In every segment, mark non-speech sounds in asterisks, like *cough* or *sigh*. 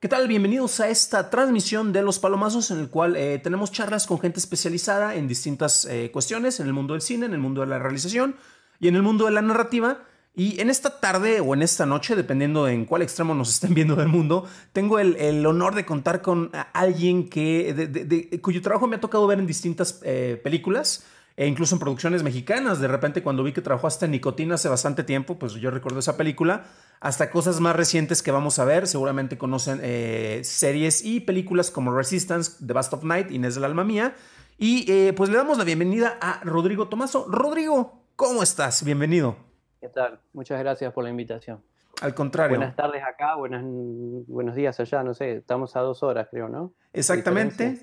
¿Qué tal? Bienvenidos a esta transmisión de Los Palomazos en el cual eh, tenemos charlas con gente especializada en distintas eh, cuestiones, en el mundo del cine, en el mundo de la realización y en el mundo de la narrativa. Y en esta tarde o en esta noche, dependiendo en cuál extremo nos estén viendo del mundo, tengo el, honor de contar con alguien que, de, cuyo trabajo me ha tocado ver en distintas eh, películas e incluso en producciones mexicanas. De repente, cuando vi que trabajó hasta en Nicotina hace bastante tiempo, pues yo recuerdo esa película, hasta cosas más recientes que vamos a ver. Seguramente conocen eh, series y películas como Resistance, The Best of Night, Inés del Alma Mía. Y eh, pues le damos la bienvenida a Rodrigo Tomaso. Rodrigo, ¿cómo estás? Bienvenido. ¿Qué tal? Muchas gracias por la invitación. Al contrario. Buenas tardes acá, buenas, buenos días allá, no sé, estamos a dos horas creo, ¿no? Exactamente.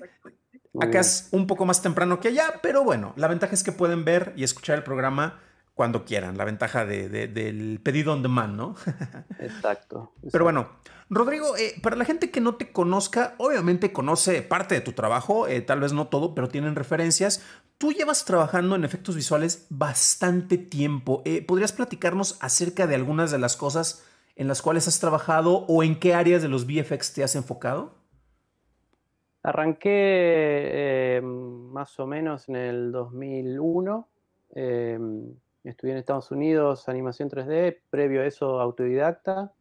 Acá es un poco más temprano que allá, pero bueno, la ventaja es que pueden ver y escuchar el programa cuando quieran. La ventaja del pedido on demand, ¿no? *laughs* Exacto. Pero bueno, Rodrigo, eh, para la gente que no te conozca, obviamente conoce parte de tu trabajo, eh, tal vez no todo, pero tienen referencias. Tú llevas trabajando en efectos visuales bastante tiempo. Eh, ¿Podrías platicarnos acerca de algunas de las cosas en las cuales has trabajado o en qué áreas de los VFX te has enfocado? Arranqué más o menos en el 2001. Estudié en Estados Unidos animación 3D, previo a eso autodidacta.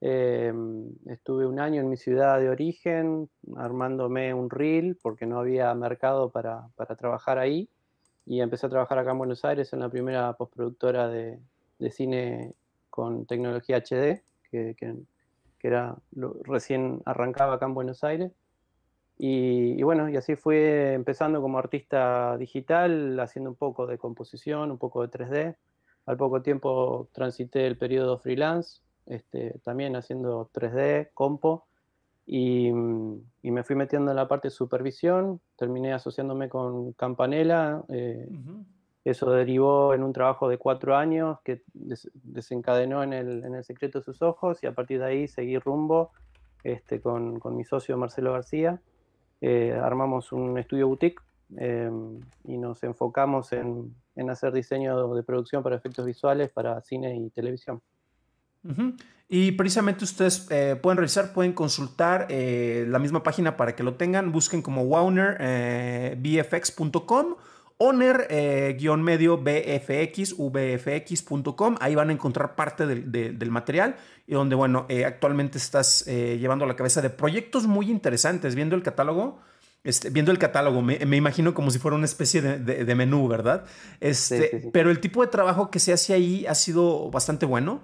Em, estuve un año en mi ciudad de origen armándome un reel porque no había mercado para, trabajar ahí y empecé a trabajar acá en Buenos Aires en la primera postproductora de, de cine con tecnología HD que, era, lo, recién arrancaba acá en Buenos Aires. Y, bueno, y así fui empezando como artista digital, haciendo un poco de composición, un poco de 3D. Al poco tiempo transité el periodo freelance, este, también haciendo 3D, compo, mm, y, me fui metiendo en la parte de supervisión, terminé asociándome con Campanella, eh, eso derivó en un trabajo de cuatro años que desencadenó en el, secreto de sus ojos y a partir de ahí seguí rumbo este, con, con mi socio Marcelo García. Eh, armamos un estudio boutique em, y nos enfocamos en, hacer diseño de producción para efectos visuales, para cine y televisión. Y precisamente ustedes eh, pueden revisar, pueden consultar eh, la misma página para que lo tengan. Busquen como wownerbfx.com Honor-medio-bfx-vfx.com. Eh, ahí van a encontrar parte del, material y donde, bueno, eh, actualmente estás eh, llevando a la cabeza de proyectos muy interesantes. Viendo el catálogo, este, viendo el catálogo, me, imagino como si fuera una especie de, menú, ¿verdad? Este, Pero el tipo de trabajo que se hace ahí ha sido bastante bueno.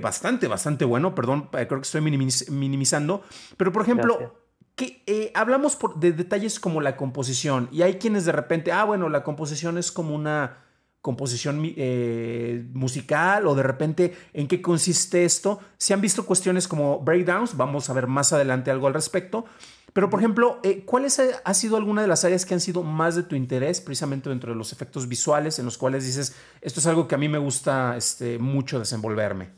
bastante, bastante bueno. Perdón, creo que estoy minimizando. Pero, por ejemplo, que eh, hablamos por, de detalles como la composición y hay quienes de repente, ah, bueno, la composición es como una composición eh, musical o de repente en qué consiste esto. Se han visto cuestiones como breakdowns, vamos a ver más adelante algo al respecto. Pero, por ejemplo, eh, ¿cuáles ¿cuál ha sido alguna de las áreas que han sido más de tu interés, precisamente dentro de los efectos visuales, en los cuales dices, esto es algo que a mí me gusta este, mucho desenvolverme?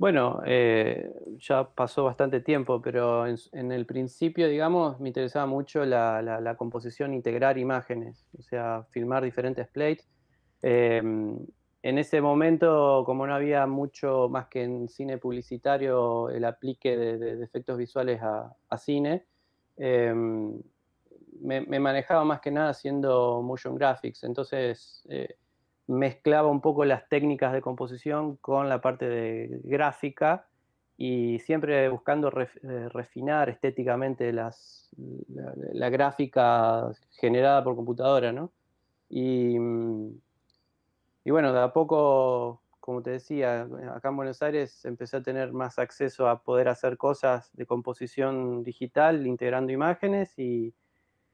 Bueno, eh, ya pasó bastante tiempo, pero en, el principio, digamos, me interesaba mucho la, composición, integrar imágenes, o sea, filmar diferentes plates. Em, en ese momento, como no había mucho más que en cine publicitario el aplique de, efectos visuales a, cine, em, me, me, manejaba más que nada haciendo motion graphics. Entonces, eh, mezclaba un poco las técnicas de composición con la parte de gráfica y siempre buscando eh, refinar estéticamente las, la, gráfica generada por computadora, mm, Y, bueno, de a poco, como te decía, acá en Buenos Aires empecé a tener más acceso a poder hacer cosas de composición digital, integrando imágenes y,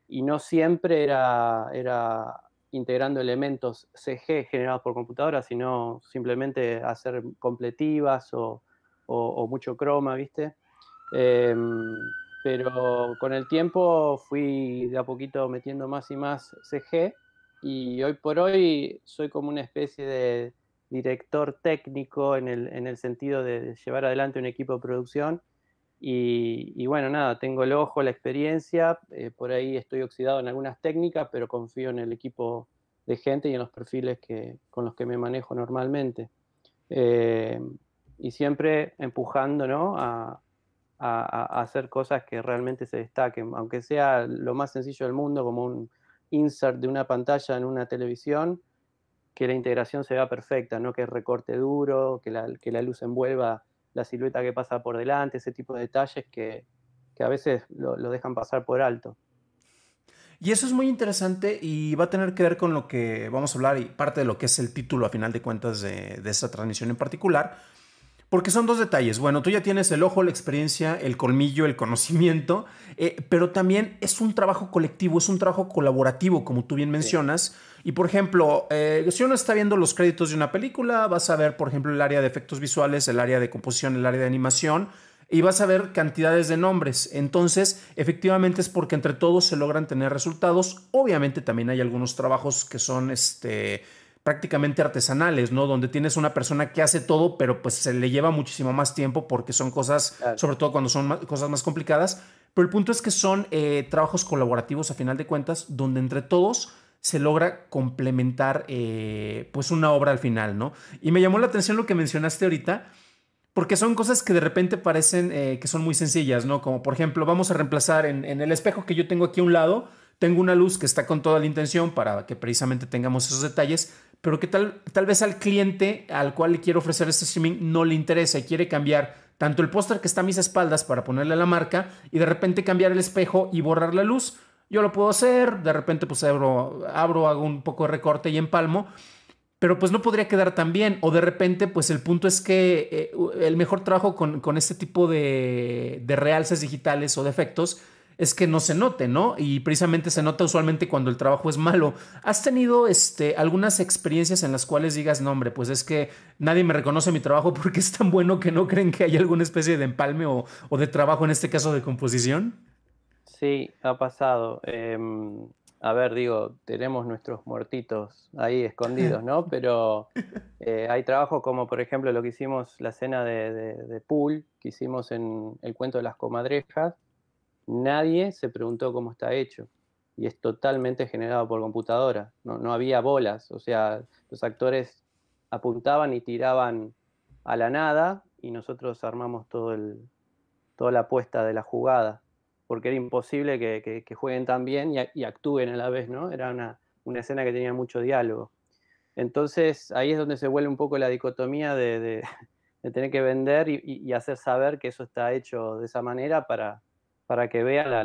y no siempre era, era integrando elementos CG generados por computadora, sino simplemente hacer completivas o, mucho croma, ¿viste? Em, pero con el tiempo fui de a poquito metiendo más y más CG y hoy por hoy soy como una especie de director técnico en el sentido de llevar adelante un equipo de producción y, bueno, nada, tengo el ojo, la experiencia, eh, por ahí estoy oxidado en algunas técnicas, pero confío en el equipo de gente y en los perfiles que, con los que me manejo normalmente. Eh, y siempre empujando a, hacer cosas que realmente se destaquen, aunque sea lo más sencillo del mundo, como un insert de una pantalla en una televisión, que la integración se vea perfecta, no que recorte duro, que la, que la luz envuelva la silueta que pasa por delante, ese tipo de detalles que, a veces lo, dejan pasar por alto. Y eso es muy interesante y va a tener que ver con lo que vamos a hablar y parte de lo que es el título a final de cuentas de, de esta transmisión en particular, porque son dos detalles. Bueno, tú ya tienes el ojo, la experiencia, el colmillo, el conocimiento, eh, pero también es un trabajo colectivo, es un trabajo colaborativo, como tú bien mencionas. Y por ejemplo, eh, si uno está viendo los créditos de una película, vas a ver, por ejemplo, el área de efectos visuales, el área de composición, el área de animación, y vas a ver cantidades de nombres. Entonces, efectivamente es porque entre todos se logran tener resultados. Obviamente también hay algunos trabajos que son este prácticamente artesanales, ¿no? Donde tienes una persona que hace todo, pero pues se le lleva muchísimo más tiempo porque son cosas, sobre todo cuando son cosas más complicadas. Pero el punto es que son eh, trabajos colaborativos a final de cuentas, donde entre todos se logra complementar eh, pues una obra al final, ¿no? Y me llamó la atención lo que mencionaste ahorita, porque son cosas que de repente parecen eh, que son muy sencillas, ¿no? Como por ejemplo, vamos a reemplazar en, en el espejo que yo tengo aquí a un lado, tengo una luz que está con toda la intención para que precisamente tengamos esos detalles, pero que tal, tal vez al cliente al cual le quiero ofrecer este streaming no le interesa y quiere cambiar tanto el póster que está a mis espaldas para ponerle la marca y de repente cambiar el espejo y borrar la luz. Yo lo puedo hacer, de repente pues abro, abro hago un poco de recorte y empalmo, pero pues no podría quedar tan bien. O de repente pues el punto es que eh, el mejor trabajo con, con este tipo de, de realces digitales o de efectos es que no se note, ¿no? Y precisamente se nota usualmente cuando el trabajo es malo. ¿Has tenido este, algunas experiencias en las cuales digas, no, hombre, pues es que nadie me reconoce mi trabajo porque es tan bueno que no creen que hay alguna especie de empalme o, de trabajo, en este caso de composición? Sí, ha pasado. Em, a ver, digo, tenemos nuestros muertitos ahí escondidos, ¿no? *laughs* Pero eh, hay trabajo como, por ejemplo, lo que hicimos, la cena de, de, de pool que hicimos en El cuento de las comadrejas nadie se preguntó cómo está hecho. Y es totalmente generado por computadora. No, había bolas. O sea, los actores apuntaban y tiraban a la nada y nosotros armamos todo toda la apuesta de la jugada. Porque era imposible que, jueguen tan bien y, actúen a la vez, ¿no? Era una, escena que tenía mucho diálogo. Entonces ahí es donde se vuelve un poco la dicotomía de, *laughs* tener que vender y hacer saber que eso está hecho de esa manera para, para que vea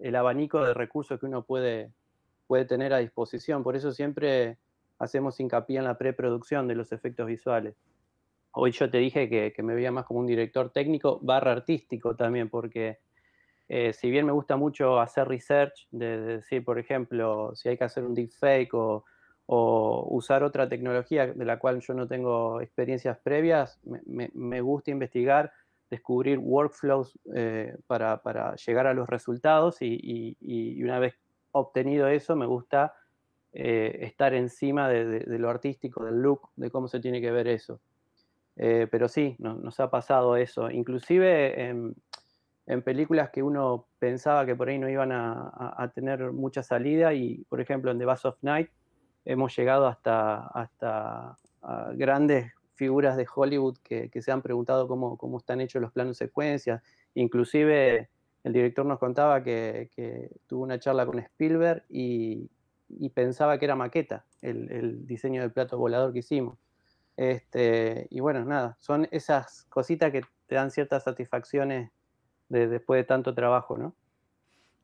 el abanico de recursos que uno puede, puede tener a disposición. Por eso siempre hacemos hincapié en la preproducción de los efectos visuales. Hoy yo te dije que, que me veía más como un director técnico barra artístico también, porque eh, si bien me gusta mucho hacer research, de, decir, por ejemplo, si hay que hacer un deepfake o, o usar otra tecnología de la cual yo no tengo experiencias previas, me, me gusta investigar descubrir workflows eh, para, para, llegar a los resultados y, y, y, una vez obtenido eso me gusta eh, estar encima de, de, lo artístico, del look, de cómo se tiene que ver eso. Eh, pero sí, nos ha pasado eso. Inclusive en, películas que uno pensaba que por ahí no iban a, a, tener mucha salida y, por ejemplo, en The Bass of Night hemos llegado hasta, hasta grandes figuras de Hollywood que, se han preguntado cómo, están hechos los planos secuencias. Inclusive el director nos contaba que, tuvo una charla con Spielberg y, pensaba que era maqueta el, diseño del plato volador que hicimos. Este, y bueno, nada, son esas cositas que te dan ciertas satisfacciones después de tanto trabajo, ¿no?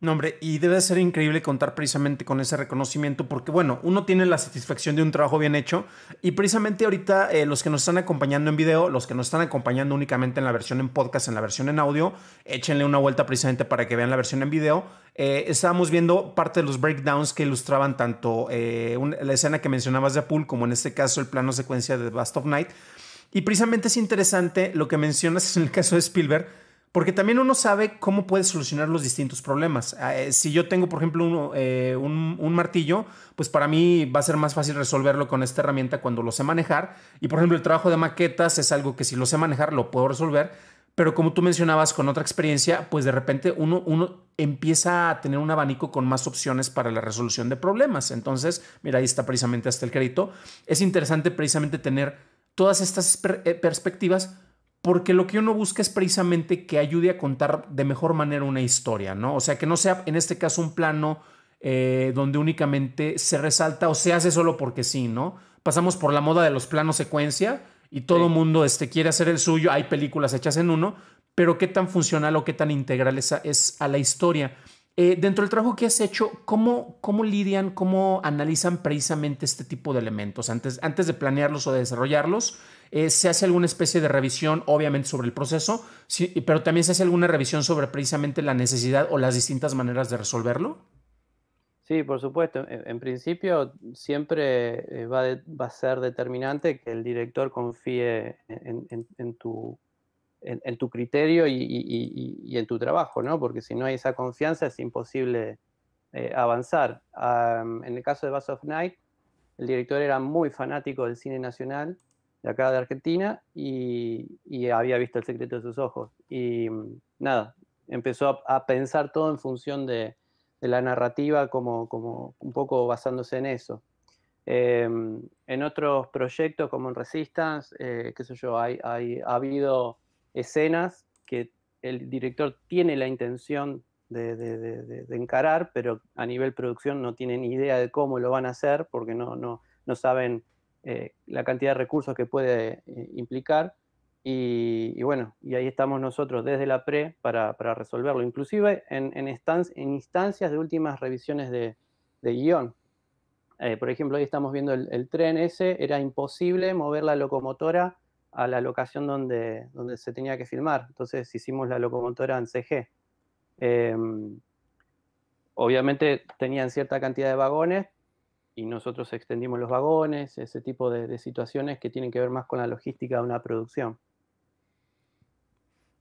No, hombre, y debe ser increíble contar precisamente con ese reconocimiento porque, bueno, uno tiene la satisfacción de un trabajo bien hecho y precisamente ahorita eh, los que nos están acompañando en video, los que nos están acompañando únicamente en la versión en podcast, en la versión en audio, échenle una vuelta precisamente para que vean la versión en video. Eh, estábamos viendo parte de los breakdowns que ilustraban tanto eh, la escena que mencionabas de Apul como en este caso el plano secuencia de The of Night. Y precisamente es interesante lo que mencionas en el caso de Spielberg porque también uno sabe cómo puede solucionar los distintos problemas. Ah, eh, si yo tengo, por ejemplo, eh, un, martillo, pues para mí va a ser más fácil resolverlo con esta herramienta cuando lo sé manejar. Y, por ejemplo, el trabajo de maquetas es algo que si lo sé manejar lo puedo resolver. Pero como tú mencionabas con otra experiencia, pues de repente uno, uno empieza a tener un abanico con más opciones para la resolución de problemas. Entonces, mira, ahí está precisamente hasta el crédito. Es interesante precisamente tener todas estas eh, perspectivas porque lo que uno busca es precisamente que ayude a contar de mejor manera una historia, ¿no? O sea, que no sea en este caso un plano eh, donde únicamente se resalta o se hace solo porque sí, ¿no? Pasamos por la moda de los planos secuencia y todo el mundo este, quiere hacer el suyo, hay películas hechas en uno, pero qué tan funcional o qué tan integral es a, es la historia. Eh, dentro del trabajo que has hecho, ¿cómo, ¿cómo lidian, cómo analizan precisamente este tipo de elementos antes, antes de planearlos o desarrollarlos? Eh, se hace alguna especie de revisión, obviamente, sobre el proceso, pero también se hace alguna revisión sobre precisamente la necesidad o las distintas maneras de resolverlo. Sí, por supuesto. E, en, principio siempre eh, va, a ser determinante que el director confíe en, en, tu, criterio y, en tu trabajo, ¿no? Porque si no hay esa confianza es imposible eh, avanzar. en el caso de Bass of Night, el director era muy fanático del cine nacional de acá de Argentina y, había visto El secreto de sus ojos. Y mm, nada, empezó a, pensar todo en función de, la narrativa como, como, un poco basándose en eso. Em, en otros proyectos como en Resistance, eh, qué sé yo, hay, ha habido escenas que el director tiene la intención de, encarar, pero a nivel producción no tienen idea de cómo lo van a hacer porque no, no, no saben eh, la cantidad de recursos que puede eh, implicar. Y, bueno, y ahí estamos nosotros desde la PRE para, resolverlo, inclusive en, instancias de últimas revisiones de, guión. Eh, por ejemplo, ahí estamos viendo el, el, tren ese, era imposible mover la locomotora a la locación donde, donde se tenía que filmar, entonces hicimos la locomotora en CG. Em, obviamente tenían cierta cantidad de vagones, y nosotros extendimos los vagones, ese tipo de, situaciones que tienen que ver más con la logística de una producción.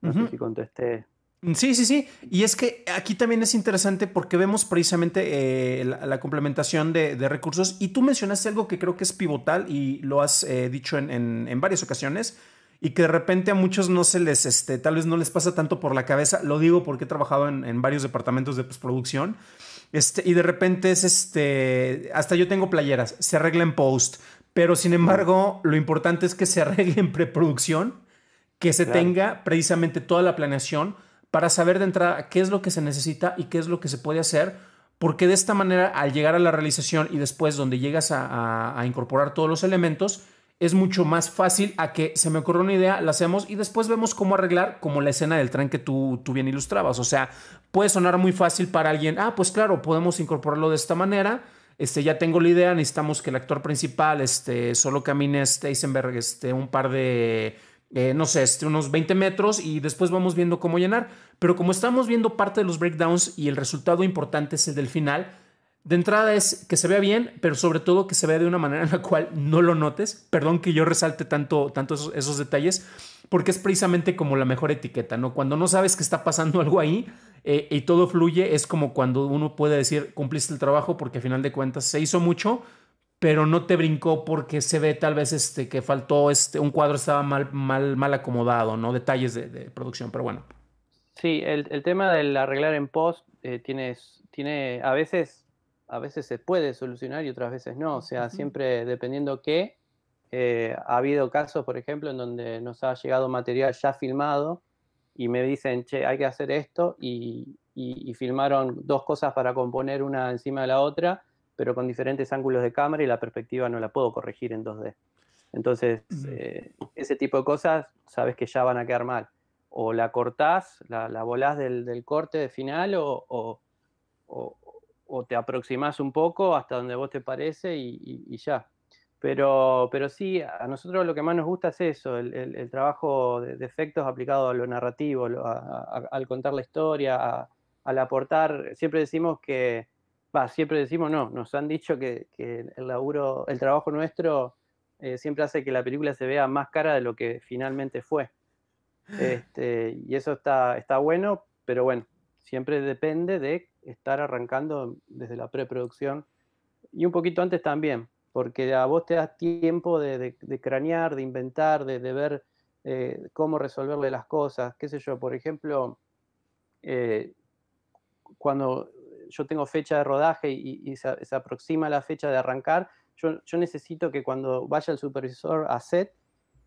No sé si contesté. Mm, sí, sí, sí. Y es que aquí también es interesante porque vemos precisamente eh, la, complementación de, recursos. Y tú mencionaste algo que creo que es pivotal y lo has eh, dicho en, en, varias ocasiones y que de repente a muchos no se les, este, tal vez no les pasa tanto por la cabeza. Lo digo porque he trabajado en, en varios departamentos de postproducción. Este, y de repente es este, hasta yo tengo playeras, se arregla en post, pero sin embargo lo importante es que se arregle en preproducción, que se tenga precisamente toda la planeación para saber de entrada qué es lo que se necesita y qué es lo que se puede hacer, porque de esta manera al llegar a la realización y después donde llegas a incorporar todos los elementos, es mucho más fácil a que se me ocurra una idea, la hacemos y después vemos cómo arreglar, como la escena del tren que tú, tú bien ilustrabas. O sea, puede sonar muy fácil para alguien, ah, pues claro, podemos incorporarlo de esta manera. Este, ya tengo la idea, necesitamos que el actor principal este, solo camine este este, un par de, eh, no sé, este, unos 20 metros y después vamos viendo cómo llenar. Pero como estamos viendo parte de los breakdowns y el resultado importante es el del final, de entrada es que se vea bien, pero sobre todo que se vea de una manera en la cual no lo notes. Perdón que yo resalte tanto, tantos esos, detalles, porque es precisamente como la mejor etiqueta, ¿no? Cuando no sabes que está pasando algo ahí eh, y todo fluye, es como cuando uno puede decir, cumpliste el trabajo porque a final de cuentas se hizo mucho, pero no te brincó porque se ve tal vez este, que faltó, este, un cuadro estaba mal, mal, mal acomodado, ¿no? Detalles de, producción, pero bueno. Sí, el, tema del arreglar en post eh, tienes, tiene a veces a veces se puede solucionar y otras veces no. O sea, siempre dependiendo qué. Eh, ha habido casos, por ejemplo, en donde nos ha llegado material ya filmado y me dicen, che, hay que hacer esto y, y, filmaron dos cosas para componer una encima de la otra, pero con diferentes ángulos de cámara y la perspectiva no la puedo corregir en 2D. Entonces, eh, ese tipo de cosas sabes que ya van a quedar mal. O la cortás, la, volás del, corte de final o, o, o te aproximas un poco hasta donde vos te parece y, ya. Pero, pero sí, a nosotros lo que más nos gusta es eso, el, trabajo de, efectos aplicado a lo narrativo, al contar la historia, al aportar. Siempre decimos que, va, siempre decimos no, nos han dicho que, el laburo, el trabajo nuestro eh, siempre hace que la película se vea más cara de lo que finalmente fue. *laughs* Este, y eso está, está bueno, pero bueno, siempre depende de estar arrancando desde la preproducción y un poquito antes también, porque a vos te das tiempo de, cranear, de inventar, de, ver eh, cómo resolverle las cosas, qué sé yo, por ejemplo, eh, cuando yo tengo fecha de rodaje y, se, aproxima la fecha de arrancar, yo, necesito que cuando vaya el supervisor a set,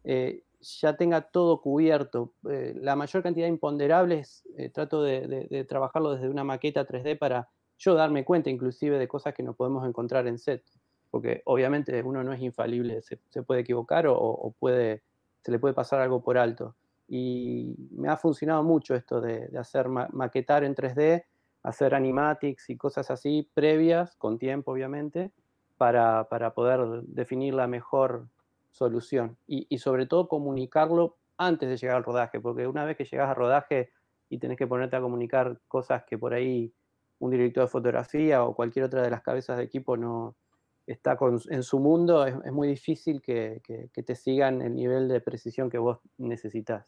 eh, ya tenga todo cubierto. Eh, la mayor cantidad de imponderables eh, trato de, trabajarlo desde una maqueta 3D para yo darme cuenta inclusive de cosas que no podemos encontrar en set, porque obviamente uno no es infalible, se, puede equivocar o, puede, se le puede pasar algo por alto. Y me ha funcionado mucho esto de, hacer maquetar en 3D, hacer animatics y cosas así previas, con tiempo obviamente, para, para poder definir la mejor solución y, sobre todo comunicarlo antes de llegar al rodaje, porque una vez que llegas al rodaje y tenés que ponerte a comunicar cosas que por ahí un director de fotografía o cualquier otra de las cabezas de equipo no está en su mundo, es, muy difícil que, que, te sigan el nivel de precisión que vos necesitas.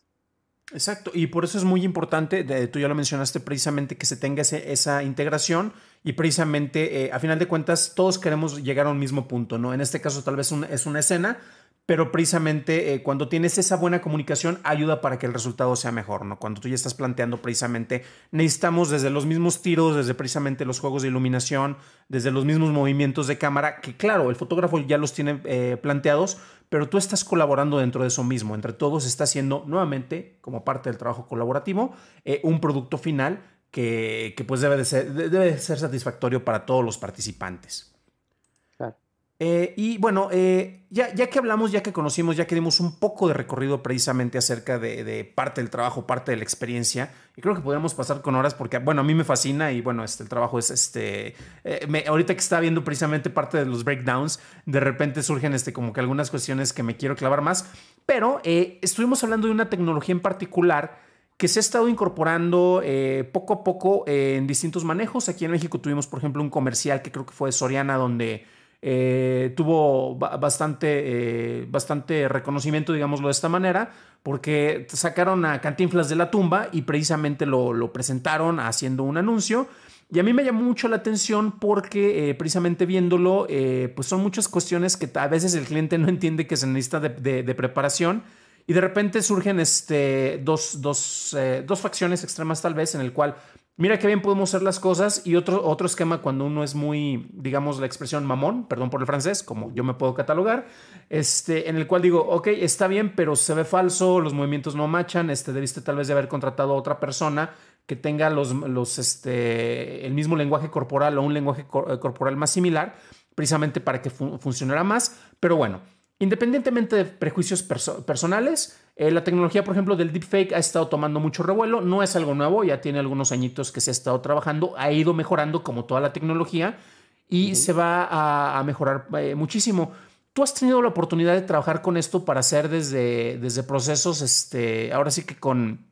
Exacto, y por eso es muy importante, de, tú ya lo mencionaste precisamente, que se tenga esa integración y precisamente, eh, a final de cuentas, todos queremos llegar a un mismo punto, ¿no? En este caso tal vez es una escena, pero precisamente eh, cuando tienes esa buena comunicación ayuda para que el resultado sea mejor, ¿no? Cuando tú ya estás planteando precisamente, necesitamos desde los mismos tiros, desde precisamente los juegos de iluminación, desde los mismos movimientos de cámara, que claro, el fotógrafo ya los tiene eh, planteados, pero tú estás colaborando dentro de eso mismo, entre todos está haciendo nuevamente, como parte del trabajo colaborativo, eh, un producto final que, pues debe ser, debe ser satisfactorio para todos los participantes. Eh, y bueno, eh, ya, ya, que hablamos, ya que conocimos, ya que dimos un poco de recorrido precisamente acerca de, parte del trabajo, parte de la experiencia, y creo que podríamos pasar con horas porque, bueno, a mí me fascina y bueno, este, el trabajo es este, eh, ahorita que está viendo precisamente parte de los breakdowns, de repente surgen este, como que algunas cuestiones que me quiero clavar más, pero estuvimos hablando de una tecnología en particular que se ha estado incorporando poco a poco en distintos manejos. Aquí en México tuvimos, por ejemplo, un comercial que creo que fue de Soriana, donde eh, tuvo bastante, eh, bastante reconocimiento, digámoslo de esta manera, porque sacaron a Cantinflas de la tumba y precisamente lo, presentaron haciendo un anuncio. Y a mí me llamó mucho la atención porque eh, precisamente viéndolo, pues son muchas cuestiones que a veces el cliente no entiende que se necesita de, de, preparación. Y de repente surgen este, dos, dos, dos, facciones extremas tal vez en el cual mira qué bien podemos hacer las cosas. Y otro, otro esquema cuando uno es muy, digamos, la expresión mamón, perdón por el francés, como yo me puedo catalogar, este, en el cual digo, ok, está bien, pero se ve falso, los movimientos no machan, este, debiste tal vez de haber contratado a otra persona que tenga los, los, este, el mismo lenguaje corporal o un lenguaje eh, corporal más similar, precisamente para que funcionara más. Pero bueno, independientemente de prejuicios personales, eh, la tecnología, por ejemplo, del deepfake ha estado tomando mucho revuelo, no es algo nuevo, ya tiene algunos añitos que se ha estado trabajando, ha ido mejorando como toda la tecnología y se va a, mejorar eh, muchísimo. Tú has tenido la oportunidad de trabajar con esto para hacer desde, desde procesos, este, ahora sí que con,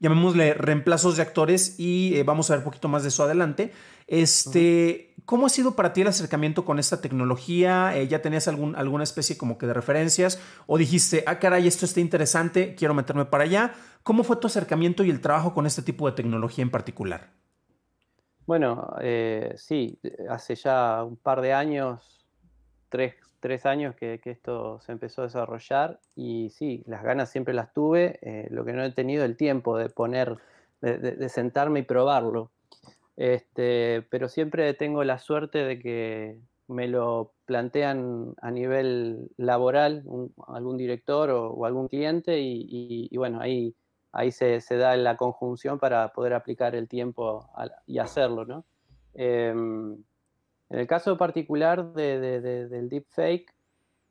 llamémosle, reemplazos de actores y eh, vamos a ver un poquito más de eso adelante. Este, ¿Cómo ha sido para ti el acercamiento con esta tecnología? Eh, ¿Ya tenías algún, alguna especie como que de referencias? ¿O dijiste, ah, caray, esto está interesante, quiero meterme para allá? ¿Cómo fue tu acercamiento y el trabajo con este tipo de tecnología en particular? Bueno, eh, sí, hace ya un par de años, tres, años que, esto se empezó a desarrollar y sí, las ganas siempre las tuve, eh, lo que no he tenido el tiempo de poner, de sentarme y probarlo. Este, pero siempre tengo la suerte de que me lo plantean a nivel laboral, algún director o, algún cliente, y, bueno, ahí, ahí se, da la conjunción para poder aplicar el tiempo y hacerlo, ¿no? Em, en el caso particular de, del deepfake,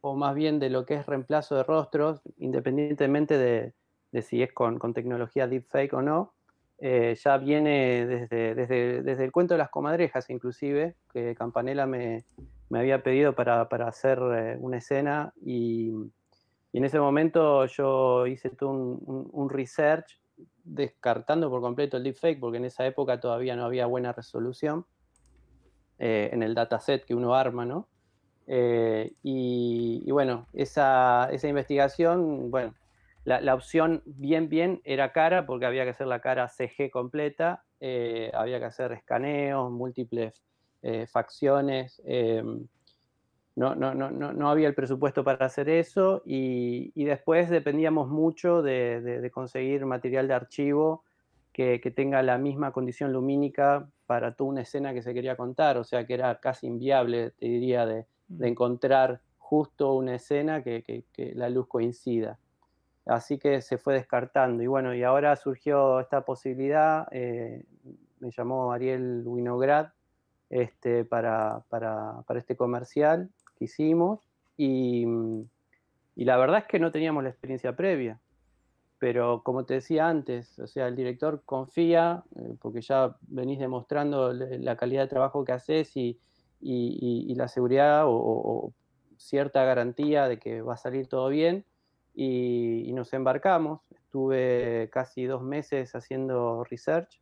o más bien de lo que es reemplazo de rostros, independientemente de, si es con, con tecnología deepfake o no, eh, ya viene desde, el cuento de las comadrejas, inclusive, que Campanella me, había pedido para, hacer eh, una escena y, en ese momento yo hice todo un, research descartando por completo el deepfake, porque en esa época todavía no había buena resolución eh, en el dataset que uno arma, ¿no? y, bueno, esa, esa, investigación, bueno, la, opción bien, bien era cara porque había que hacer la cara CG completa, eh, había que hacer escaneos, múltiples eh, facciones. Eh, no, no, no, no, había el presupuesto para hacer eso y, después dependíamos mucho de, conseguir material de archivo que, tenga la misma condición lumínica para toda una escena que se quería contar, o sea que era casi inviable, te diría, de, mm. encontrar justo una escena que la luz coincida. Así que se fue descartando. Y bueno, y ahora surgió esta posibilidad. Eh, me llamó Ariel Winograd este, para, este comercial que hicimos. Mm, y, la verdad es que no teníamos la experiencia previa pero como te decía antes, o sea, el director confía, eh, porque ya venís demostrando la calidad de trabajo que haces y, la seguridad o, cierta garantía de que va a salir todo bien, y, nos embarcamos. Estuve casi dos meses haciendo research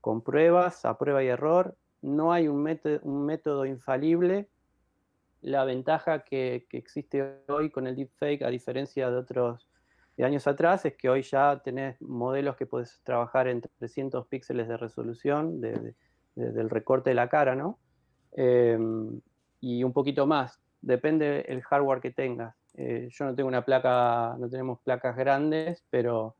con pruebas, a prueba y error. No hay un, método, un método infalible. La ventaja que, que, existe hoy con el deepfake, a diferencia de otros de años atrás, es que hoy ya tenés modelos que puedes trabajar en 300 píxeles de resolución del recorte de la cara, ¿no? Em, y un poquito más, depende el hardware que tengas. Eh, yo no tengo una placa, no tenemos placas grandes, pero,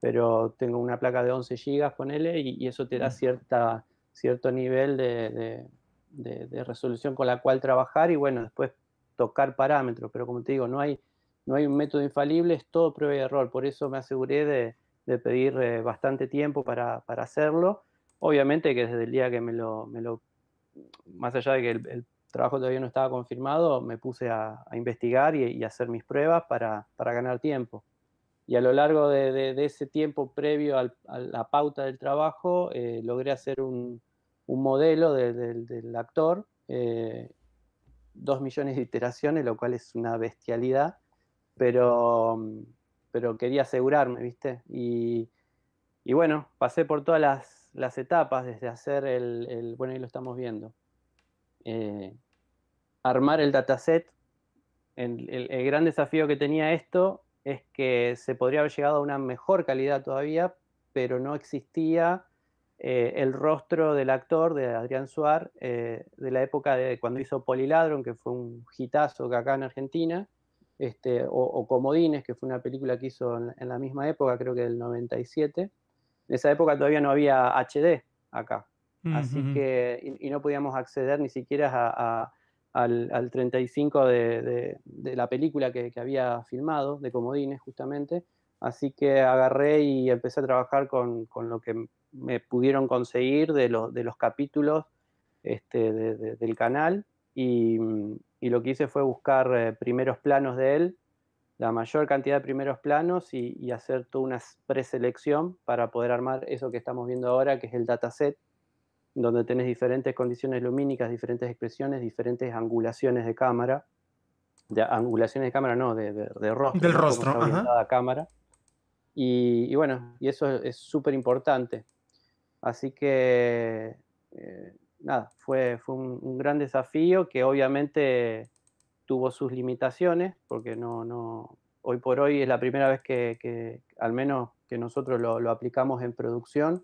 pero tengo una placa de 11 gigas, con y, y eso te da cierta, cierto nivel de, resolución con la cual trabajar y bueno, después tocar parámetros, pero como te digo, no hay, no hay un método infalible, es todo prueba y error, por eso me aseguré de, pedir eh, bastante tiempo para, hacerlo. Obviamente que desde el día que me lo, me lo más allá de que el trabajo todavía no estaba confirmado, me puse a, investigar y, y, hacer mis pruebas para, ganar tiempo. Y a lo largo de, ese tiempo previo a la pauta del trabajo, eh, logré hacer un, modelo del actor, eh, dos millones de iteraciones, lo cual es una bestialidad, pero, pero quería asegurarme, ¿viste? Y, bueno, pasé por todas las, etapas, desde hacer el, bueno, ahí lo estamos viendo, eh, armar el dataset. El, gran desafío que tenía esto es que se podría haber llegado a una mejor calidad todavía, pero no existía eh, el rostro del actor de Adrián Suar eh, de la época de cuando hizo Poliladron, que fue un hitazo acá en Argentina, este, o, Comodines, que fue una película que hizo en, la misma época, creo que del 97. En esa época todavía no había HD acá, así que y, no podíamos acceder ni siquiera a al, 35 de, la película que, había filmado, de Comodines justamente. Así que agarré y empecé a trabajar con, lo que me pudieron conseguir de, de los capítulos este, del canal mm, y, lo que hice fue buscar eh, primeros planos de él, la mayor cantidad de primeros planos y, y hacer toda una preselección para poder armar eso que estamos viendo ahora, que es el dataset donde tenés diferentes condiciones lumínicas, diferentes expresiones, diferentes angulaciones de cámara, de angulaciones de cámara no, de, de, rostro. Del rostro, ajá. cámara. Y, bueno, y eso es súper importante. Así que, eh, nada, fue, fue un, gran desafío que obviamente tuvo sus limitaciones, porque no, no, hoy por hoy es la primera vez que, al menos que nosotros lo, lo aplicamos en producción.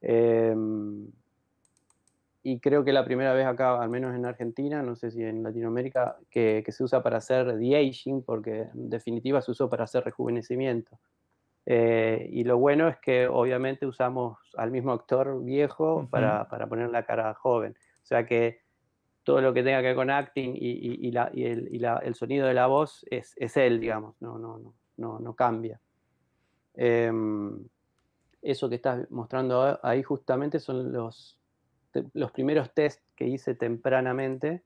Eh, y creo que la primera vez acá, al menos en Argentina, no sé si en Latinoamérica, que, se usa para hacer de-aging, porque en definitiva se usó para hacer rejuvenecimiento. Eh, y lo bueno es que obviamente usamos al mismo actor viejo para, para, poner la cara joven. O sea que todo lo que tenga que ver con acting y, y, la, y el, la, el, sonido de la voz es, es él, digamos, no, no, no, no, no cambia. Em, eso que estás mostrando ahí justamente son los, los primeros test que hice tempranamente,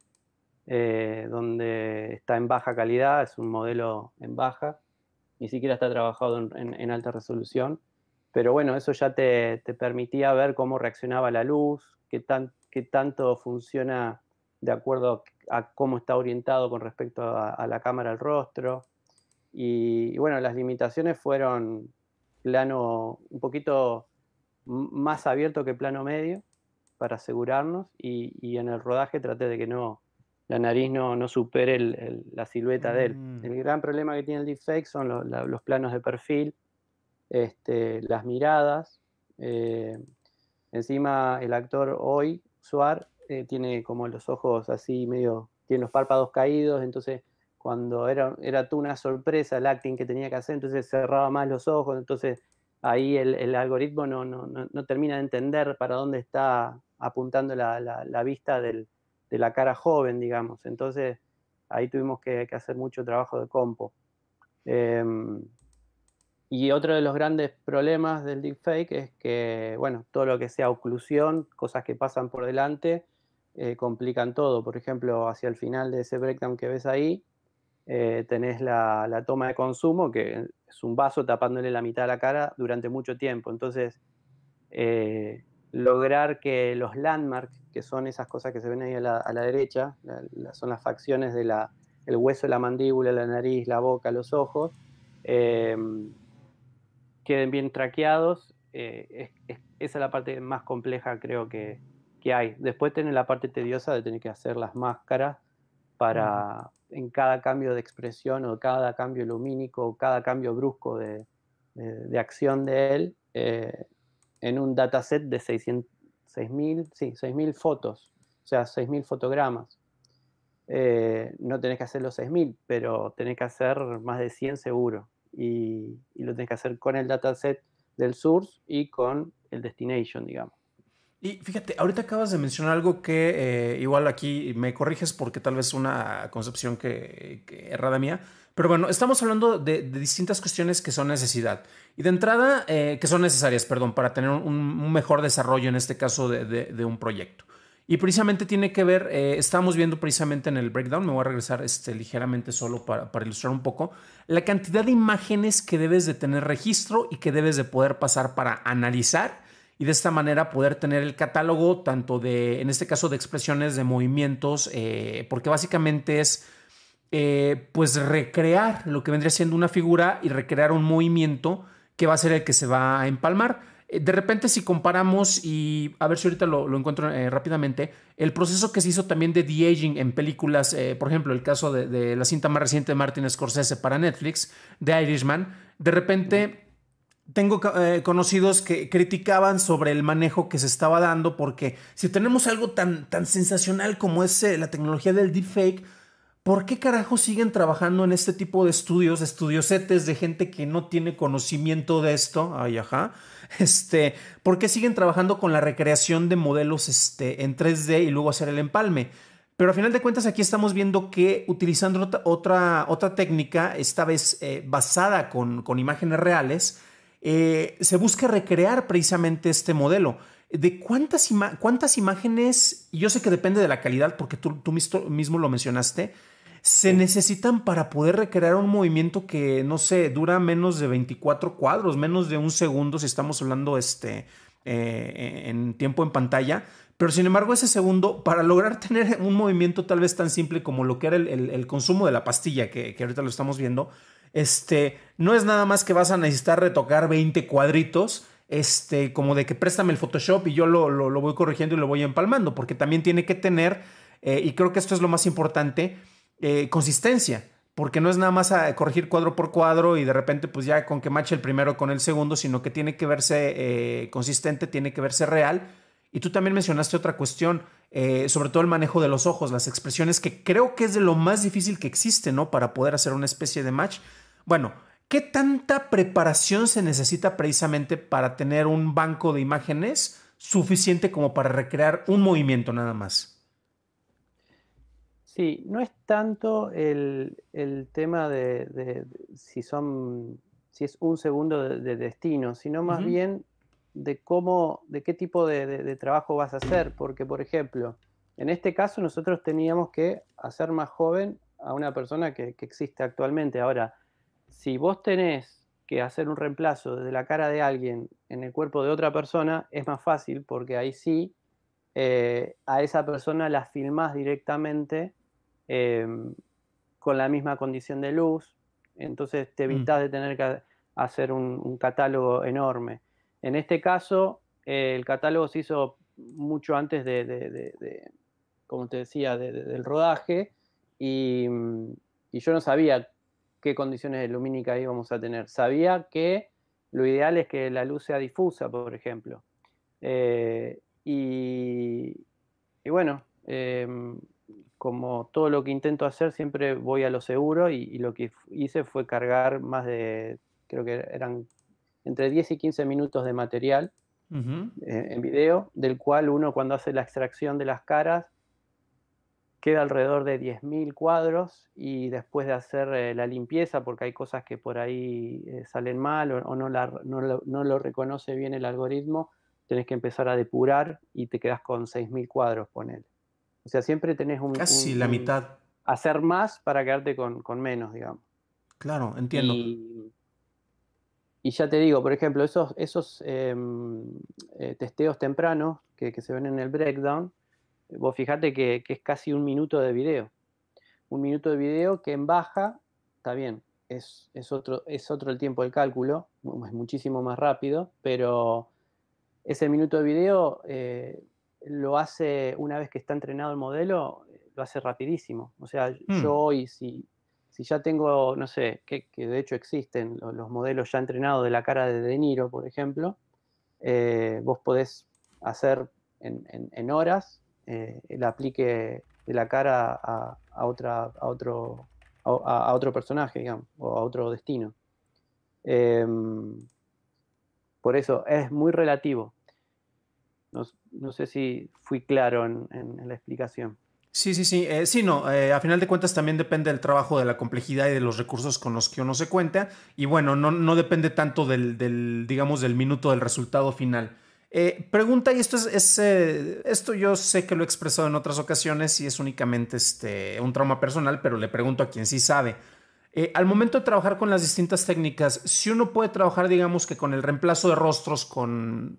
eh, donde está en baja calidad, es un modelo en baja, ni siquiera está trabajado en, alta resolución, pero bueno, eso ya te, te, permitía ver cómo reaccionaba la luz, qué, tan, qué tanto funciona de acuerdo a cómo está orientado con respecto a, la cámara al rostro. y, bueno, las limitaciones fueron plano un poquito más abierto que plano medio, para asegurarnos y, en el rodaje traté de que no la nariz no, no supere la silueta de él. Mm. El gran problema que tiene el deepfake son los planos de perfil, este, las miradas. Eh, encima el actor hoy, Suar, eh, tiene como los ojos así medio, tiene los párpados caídos, entonces cuando era, era tú una sorpresa el acting que tenía que hacer, entonces cerraba más los ojos, entonces ahí el, algoritmo no, termina de entender para dónde está apuntando la, vista de la cara joven, digamos. Entonces, ahí tuvimos que, hacer mucho trabajo de compo. Em, y otro de los grandes problemas del deepfake es que, bueno, todo lo que sea oclusión, cosas que pasan por delante, eh, complican todo. Por ejemplo, hacia el final de ese breakdown que ves ahí, eh, tenés la, toma de consumo, que es un vaso tapándole la mitad de la cara durante mucho tiempo. Entonces, eh, lograr que los landmarks, que son esas cosas que se ven ahí a la, derecha, son las facciones del hueso la mandíbula, la nariz, la boca, los ojos, eh, queden bien traqueados. esa es la parte más compleja, creo que, que hay. Después tenés la parte tediosa de tener que hacer las máscaras para, en cada cambio de expresión o cada cambio lumínico o cada cambio brusco de, acción de él eh, en un dataset de 6.000 sí, fotos, o sea, 6.000 fotogramas. Eh, no tenés que hacer los 6.000, pero tenés que hacer más de 100 seguro. Y, y, lo tenés que hacer con el dataset del source y con el destination, digamos. Y fíjate, ahorita acabas de mencionar algo que eh, igual aquí me corriges porque tal vez es una concepción que, errada mía. Pero bueno, estamos hablando de, distintas cuestiones que son necesidad. Y de entrada, eh, que son necesarias, perdón, para tener un, mejor desarrollo en este caso de, un proyecto. Y precisamente tiene que ver, eh, Estamos viendo precisamente en el breakdown, me voy a regresar este, ligeramente solo para, para ilustrar un poco, la cantidad de imágenes que debes de tener registro y que debes de poder pasar para analizar y de esta manera poder tener el catálogo tanto de, en este caso, de expresiones, de movimientos, eh, porque básicamente es, eh, pues, recrear lo que vendría siendo una figura y recrear un movimiento que va a ser el que se va a empalmar. Eh, de repente, si comparamos, y a ver si ahorita lo, encuentro rápidamente, el proceso que se hizo también de de-aging en películas, por ejemplo, el caso de, de, la cinta más reciente de Martin Scorsese para Netflix, de Irishman, de repente tengo eh, conocidos que criticaban sobre el manejo que se estaba dando porque si tenemos algo tan, tan sensacional como es eh, la tecnología del deepfake, ¿por qué carajo siguen trabajando en este tipo de estudios, estudiosetes de gente que no tiene conocimiento de esto? Ay, ajá. Este, ¿por qué siguen trabajando con la recreación de modelos este, en 3D y luego hacer el empalme? Pero a final de cuentas aquí estamos viendo que utilizando otra, otra técnica, esta vez eh, basada con, con imágenes reales, eh, se busca recrear precisamente este modelo. ¿De cuántas, cuántas imágenes, yo sé que depende de la calidad, porque tú, tú mismo lo mencionaste, se necesitan para poder recrear un movimiento que, no sé, dura menos de 24 cuadros, menos de un segundo si estamos hablando este, eh, en tiempo en pantalla. Pero sin embargo, ese segundo, para lograr *laughs* tener un movimiento tal vez tan simple como lo que era el, consumo de la pastilla, que, que, ahorita lo estamos viendo, este, no es nada más que vas a necesitar retocar 20 cuadritos, este, como de que préstame el Photoshop y yo lo, lo, voy corrigiendo y lo voy empalmando, porque también tiene que tener, eh, y creo que esto es lo más importante, eh, consistencia porque no es nada más a corregir cuadro por cuadro y de repente pues ya con que mache el primero con el segundo, sino que tiene que verse eh, consistente, tiene que verse real. Y tú también mencionaste otra cuestión, eh, sobre todo el manejo de los ojos, las expresiones, que creo que es de lo más difícil que existe, ¿no? Para poder hacer una especie de match. Bueno, ¿qué tanta preparación se necesita precisamente para tener un banco de imágenes suficiente como para recrear un movimiento nada más? Sí, no es tanto el, tema de, si son si es un segundo de, destino, sino más bien de cómo, de qué tipo de, trabajo vas a hacer, porque por ejemplo, en este caso nosotros teníamos que hacer más joven a una persona que, existe actualmente. Ahora, si vos tenés que hacer un reemplazo desde la cara de alguien en el cuerpo de otra persona, es más fácil porque ahí sí eh, a esa persona la filmás directamente em, con la misma condición de luz, entonces te mm. evitas de tener que hacer un catálogo enorme. En este caso, eh, el catálogo se hizo mucho antes de, como te decía, del rodaje mm, y, yo no sabía qué condiciones de lumínica íbamos a tener. Sabía que lo ideal es que la luz sea difusa, por ejemplo. Eh, y, bueno, em, como todo lo que intento hacer, siempre voy a lo seguro y, lo que hice fue cargar más de, creo que eran entre 10 y 15 minutos de material eh, en video, del cual uno cuando hace la extracción de las caras queda alrededor de 10.000 cuadros y después de hacer eh, la limpieza, porque hay cosas que por ahí eh, salen mal o, no, lo, reconoce bien el algoritmo, tenés que empezar a depurar y te quedas con 6.000 cuadros, él. O sea, siempre tenés un... Casi la mitad. hacer más para quedarte con, con menos, digamos. Claro, entiendo y ya te digo, por ejemplo, esos, esos em, eh, testeos tempranos que, se ven en el breakdown, vos fijate que, es casi un minuto de video. Un minuto de video que en baja, está bien, es, otro, es otro el tiempo del cálculo, es muchísimo más rápido, pero ese minuto de video eh, lo hace, una vez que está entrenado el modelo, eh, lo hace rapidísimo. O sea, hmm. yo hoy, si, si ya tengo, no sé, que, de hecho existen los, modelos ya entrenados de la cara de De Niro, por ejemplo, eh, vos podés hacer en, horas eh, el aplique de la cara a, otra, a, otro, a, otro personaje, digamos, o a otro destino. Em, por eso es muy relativo. No, sé si fui claro en la explicación. Sí, sí, sí. Eh, sí, no. Eh, a final de cuentas también depende del trabajo, de la complejidad y de los recursos con los que uno se cuenta. Y bueno, no, depende tanto del, digamos, del minuto del resultado final. Eh, pregunta, y esto es, esto yo sé que lo he expresado en otras ocasiones y es únicamente este, un trauma personal, pero le pregunto a quien sí sabe. al momento de trabajar con las distintas técnicas, si uno puede trabajar, digamos que con el reemplazo de rostros, con,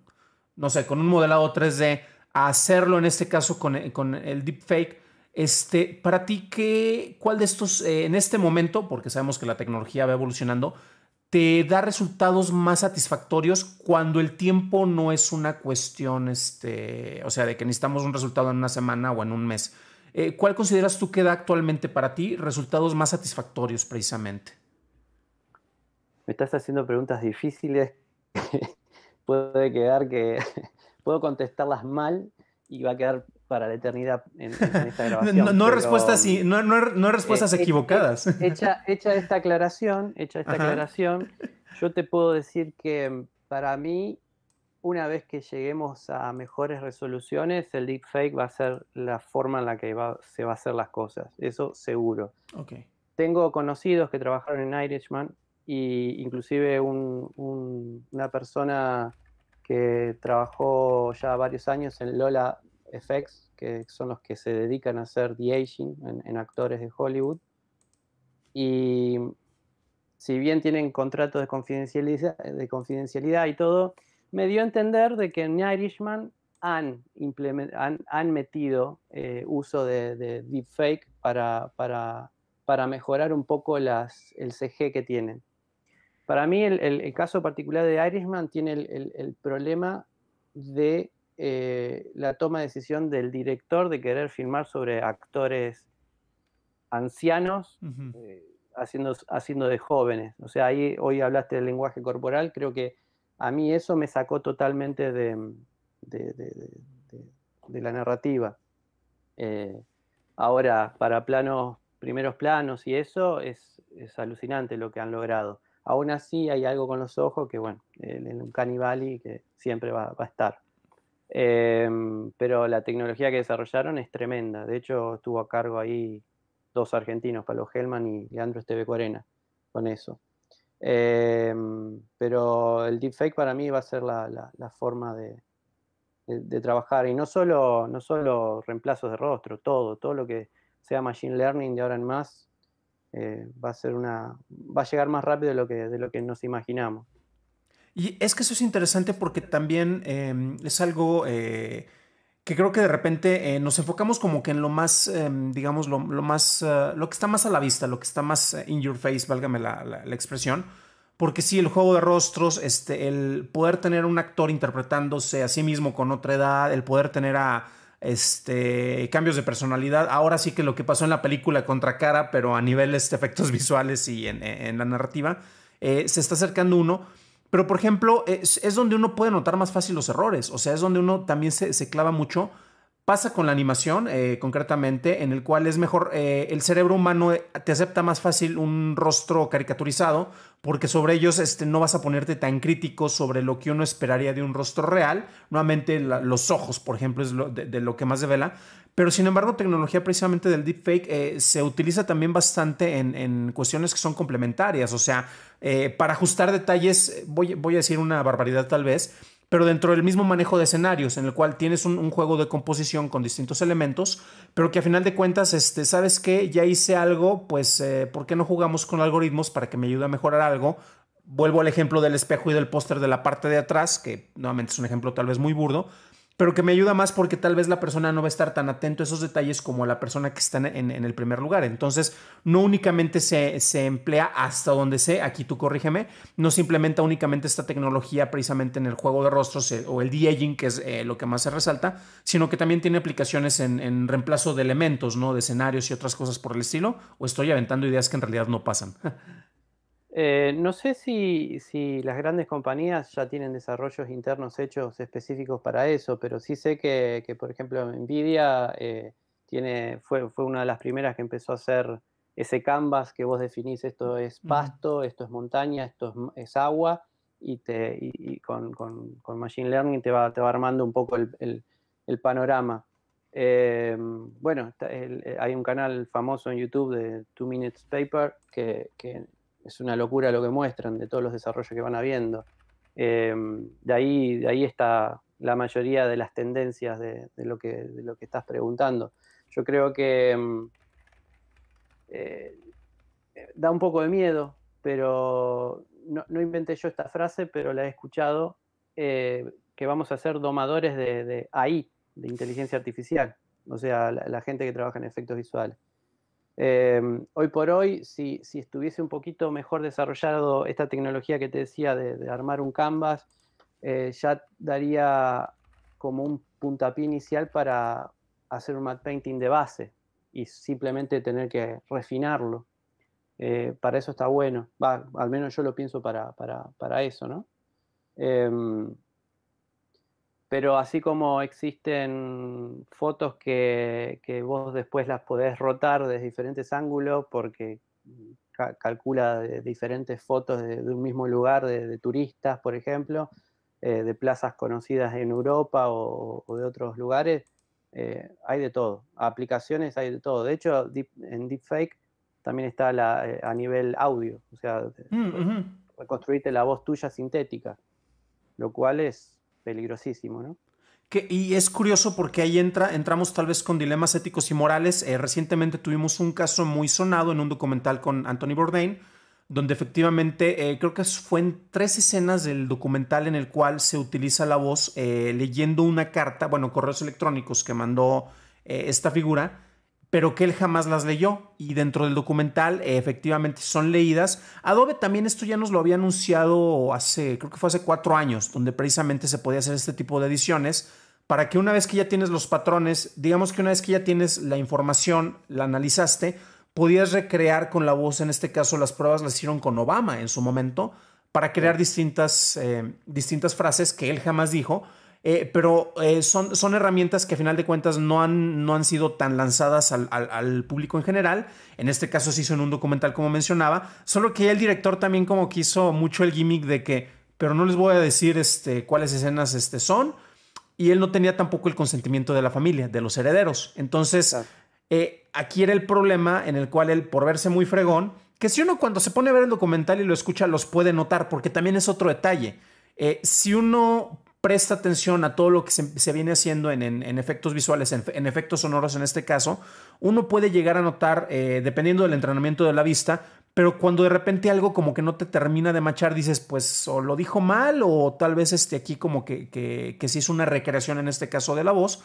no sé, con un modelado 3D, hacerlo en este caso con, con el deepfake, este, para ti, qué, ¿cuál de estos, eh, en este momento, porque sabemos que la tecnología va evolucionando, te da resultados más satisfactorios cuando el tiempo no es una cuestión, este, o sea, de que necesitamos un resultado en una semana o en un mes? Eh, ¿Cuál consideras tú que da actualmente para ti resultados más satisfactorios precisamente? Me estás haciendo preguntas difíciles. *laughs* Puede quedar que *laughs* puedo contestarlas mal y va a quedar para la eternidad en, esta *laughs* grabación. no, hay respuestas, no, respuestas eh, eh, equivocadas. Eh, hecha, hecha, esta aclaración, hecha esta aclaración, yo te puedo decir que mm, para mí, una vez que lleguemos a mejores resoluciones, el deepfake va a ser la forma en la que se va a hacer las cosas, eso seguro. Tengo conocidos que trabajaron en Irishman e inclusive una persona que trabajó ya varios años en Lola FX, que son los que se dedican a hacer de-aging en, actores de Hollywood. Y si bien tienen contratos de confidencialidad, y todo, me dio a entender de que en Irishman han, han, han metido eh, uso de, deepfake para, para, para, mejorar un poco las, el CG que tienen. Para mí el, caso particular de Irishman tiene el, el problema de eh, la toma de decisión del director de querer filmar sobre actores ancianos eh, haciendo, haciendo de jóvenes. O sea, ahí hoy hablaste del lenguaje corporal, creo que a mí eso me sacó totalmente de, de, la narrativa. Eh, ahora, para planos, primeros planos y eso, es, alucinante lo que han logrado. Aún así hay algo con los ojos que, bueno, en un y que siempre va a estar. Em, pero la tecnología que desarrollaron es tremenda. De hecho, estuvo a cargo ahí dos argentinos, Pablo Gelman y Leandro Esteve Cuarena, con eso. Em, pero el deepfake para mí va a ser la, la, forma de, de, trabajar. Y no solo, no solo reemplazos de rostro, todo, todo lo que sea machine learning de ahora en más eh, va a ser una. va a llegar más rápido de lo que, de lo que nos imaginamos. Y es que eso es interesante porque también em, es algo eh, que creo que de repente eh, nos enfocamos como que en lo más, em, digamos, lo, más, eh, lo que está más a la vista, lo que está más in your face, válgame la, expresión. Porque sí, el juego de rostros, este, el poder tener un actor interpretándose a sí mismo con otra edad, el poder tener este, cambios de personalidad. Ahora sí que lo que pasó en la película contra cara, pero a niveles de efectos visuales y en, la narrativa, se está acercando uno. Pero, por ejemplo, es, donde uno puede notar más fácil los errores. O sea, es donde uno también se, clava mucho. Pasa con la animación, eh, concretamente, en el cual es mejor, eh, el cerebro humano eh, te acepta más fácil un rostro caricaturizado, porque sobre ellos este, no vas a ponerte tan crítico sobre lo que uno esperaría de un rostro real. Nuevamente, los ojos, por ejemplo, es lo, de, lo que más devela. Pero sin embargo, tecnología precisamente del deepfake eh, se utiliza también bastante en, cuestiones que son complementarias. O sea, eh, para ajustar detalles, eh, voy, a decir una barbaridad tal vez, pero dentro del mismo manejo de escenarios, en el cual tienes un, juego de composición con distintos elementos, pero que a final de cuentas, este, ¿sabes qué? Ya hice algo, pues, ¿por qué no jugamos con algoritmos para que me ayude a mejorar algo? Vuelvo al ejemplo del espejo y del póster de la parte de atrás, que nuevamente es un ejemplo tal vez muy burdo, pero que me ayuda más porque tal vez la persona no va a estar tan atento a esos detalles como la persona que está en, el primer lugar. Entonces, no únicamente se, se, emplea hasta donde sé, aquí tú corrígeme, no se implementa únicamente esta tecnología precisamente en el juego de rostros eh, o el de que es eh, lo que más se resalta, sino que también tiene aplicaciones en, en, reemplazo de elementos, ¿no? De escenarios y otras cosas por el estilo, o estoy aventando ideas que en realidad no pasan. *laughs* Eh, no sé si, las grandes compañías ya tienen desarrollos internos hechos específicos para eso, pero sí sé que, por ejemplo, Nvidia eh, tiene, fue, una de las primeras que empezó a hacer ese canvas que vos definís, esto es pasto, esto es montaña, esto es, agua, y, te, con, Machine Learning te va, armando un poco el, panorama. Eh, bueno, hay un canal famoso en YouTube de Two Minutes Paper que es una locura lo que muestran de todos los desarrollos que van habiendo. Em, de, ahí, de ahí está la mayoría de las tendencias de, lo, que, lo que estás preguntando. Yo creo que em, eh, eh, da un poco de miedo, pero no, inventé yo esta frase, pero la he escuchado, eh, que vamos a ser domadores de, ahí de inteligencia artificial, o sea, la gente que trabaja en efectos visuales. Em, hoy por hoy, si, estuviese un poquito mejor desarrollado esta tecnología que te decía de, armar un canvas, eh, ya daría como un puntapié inicial para hacer un matte painting de base y simplemente tener que refinarlo. Eh, para eso está bueno. al menos yo lo pienso para, para eso, ¿no? Em, pero así como existen fotos que, que, vos después las podés rotar desde diferentes ángulos porque calcula diferentes fotos de, un mismo lugar, de, turistas, por ejemplo, eh, de plazas conocidas en Europa o, de otros lugares, eh, hay de todo. Aplicaciones hay de todo. De hecho, deep, en Deepfake también está la, eh, a nivel audio, o sea, mm, reconstruirte la voz tuya sintética, lo cual es peligrosísimo, ¿no? Que, y es curioso porque ahí entra, entramos tal vez con dilemas éticos y morales. Eh, recientemente tuvimos un caso muy sonado en un documental con Anthony Bourdain, donde efectivamente eh, creo que fue en tres escenas del documental en el cual se utiliza la voz eh, leyendo una carta, bueno, correos electrónicos que mandó esta figura pero que él jamás las leyó. Y dentro del documental efectivamente son leídas. Adobe también esto ya nos lo había anunciado hace, creo que fue hace cuatro años, donde precisamente se podía hacer este tipo de ediciones para que una vez que ya tienes los patrones, digamos que una vez que ya tienes la información, la analizaste, podías recrear con la voz, en este caso las pruebas las hicieron con Obama en su momento, para crear distintas, eh, distintas frases que él jamás dijo, eh, pero eh, son, son herramientas que a final de cuentas no han, no han sido tan lanzadas al, público en general. En este caso se hizo en un documental como mencionaba, solo que el director también como que hizo mucho el gimmick de que, pero no les voy a decir este, cuáles escenas este, son, y él no tenía tampoco el consentimiento de la familia, de los herederos. Entonces, eh, aquí era el problema en el cual él, por verse muy fregón, que si uno cuando se pone a ver el documental y lo escucha, los puede notar, porque también es otro detalle. si uno presta atención a todo lo que se, viene haciendo en, efectos visuales, en, efectos sonoros en este caso, uno puede llegar a notar, eh, dependiendo del entrenamiento de la vista, pero cuando de repente algo como que no te termina de machar, dices, pues o lo dijo mal o tal vez este aquí como que, que, que se una recreación en este caso de la voz.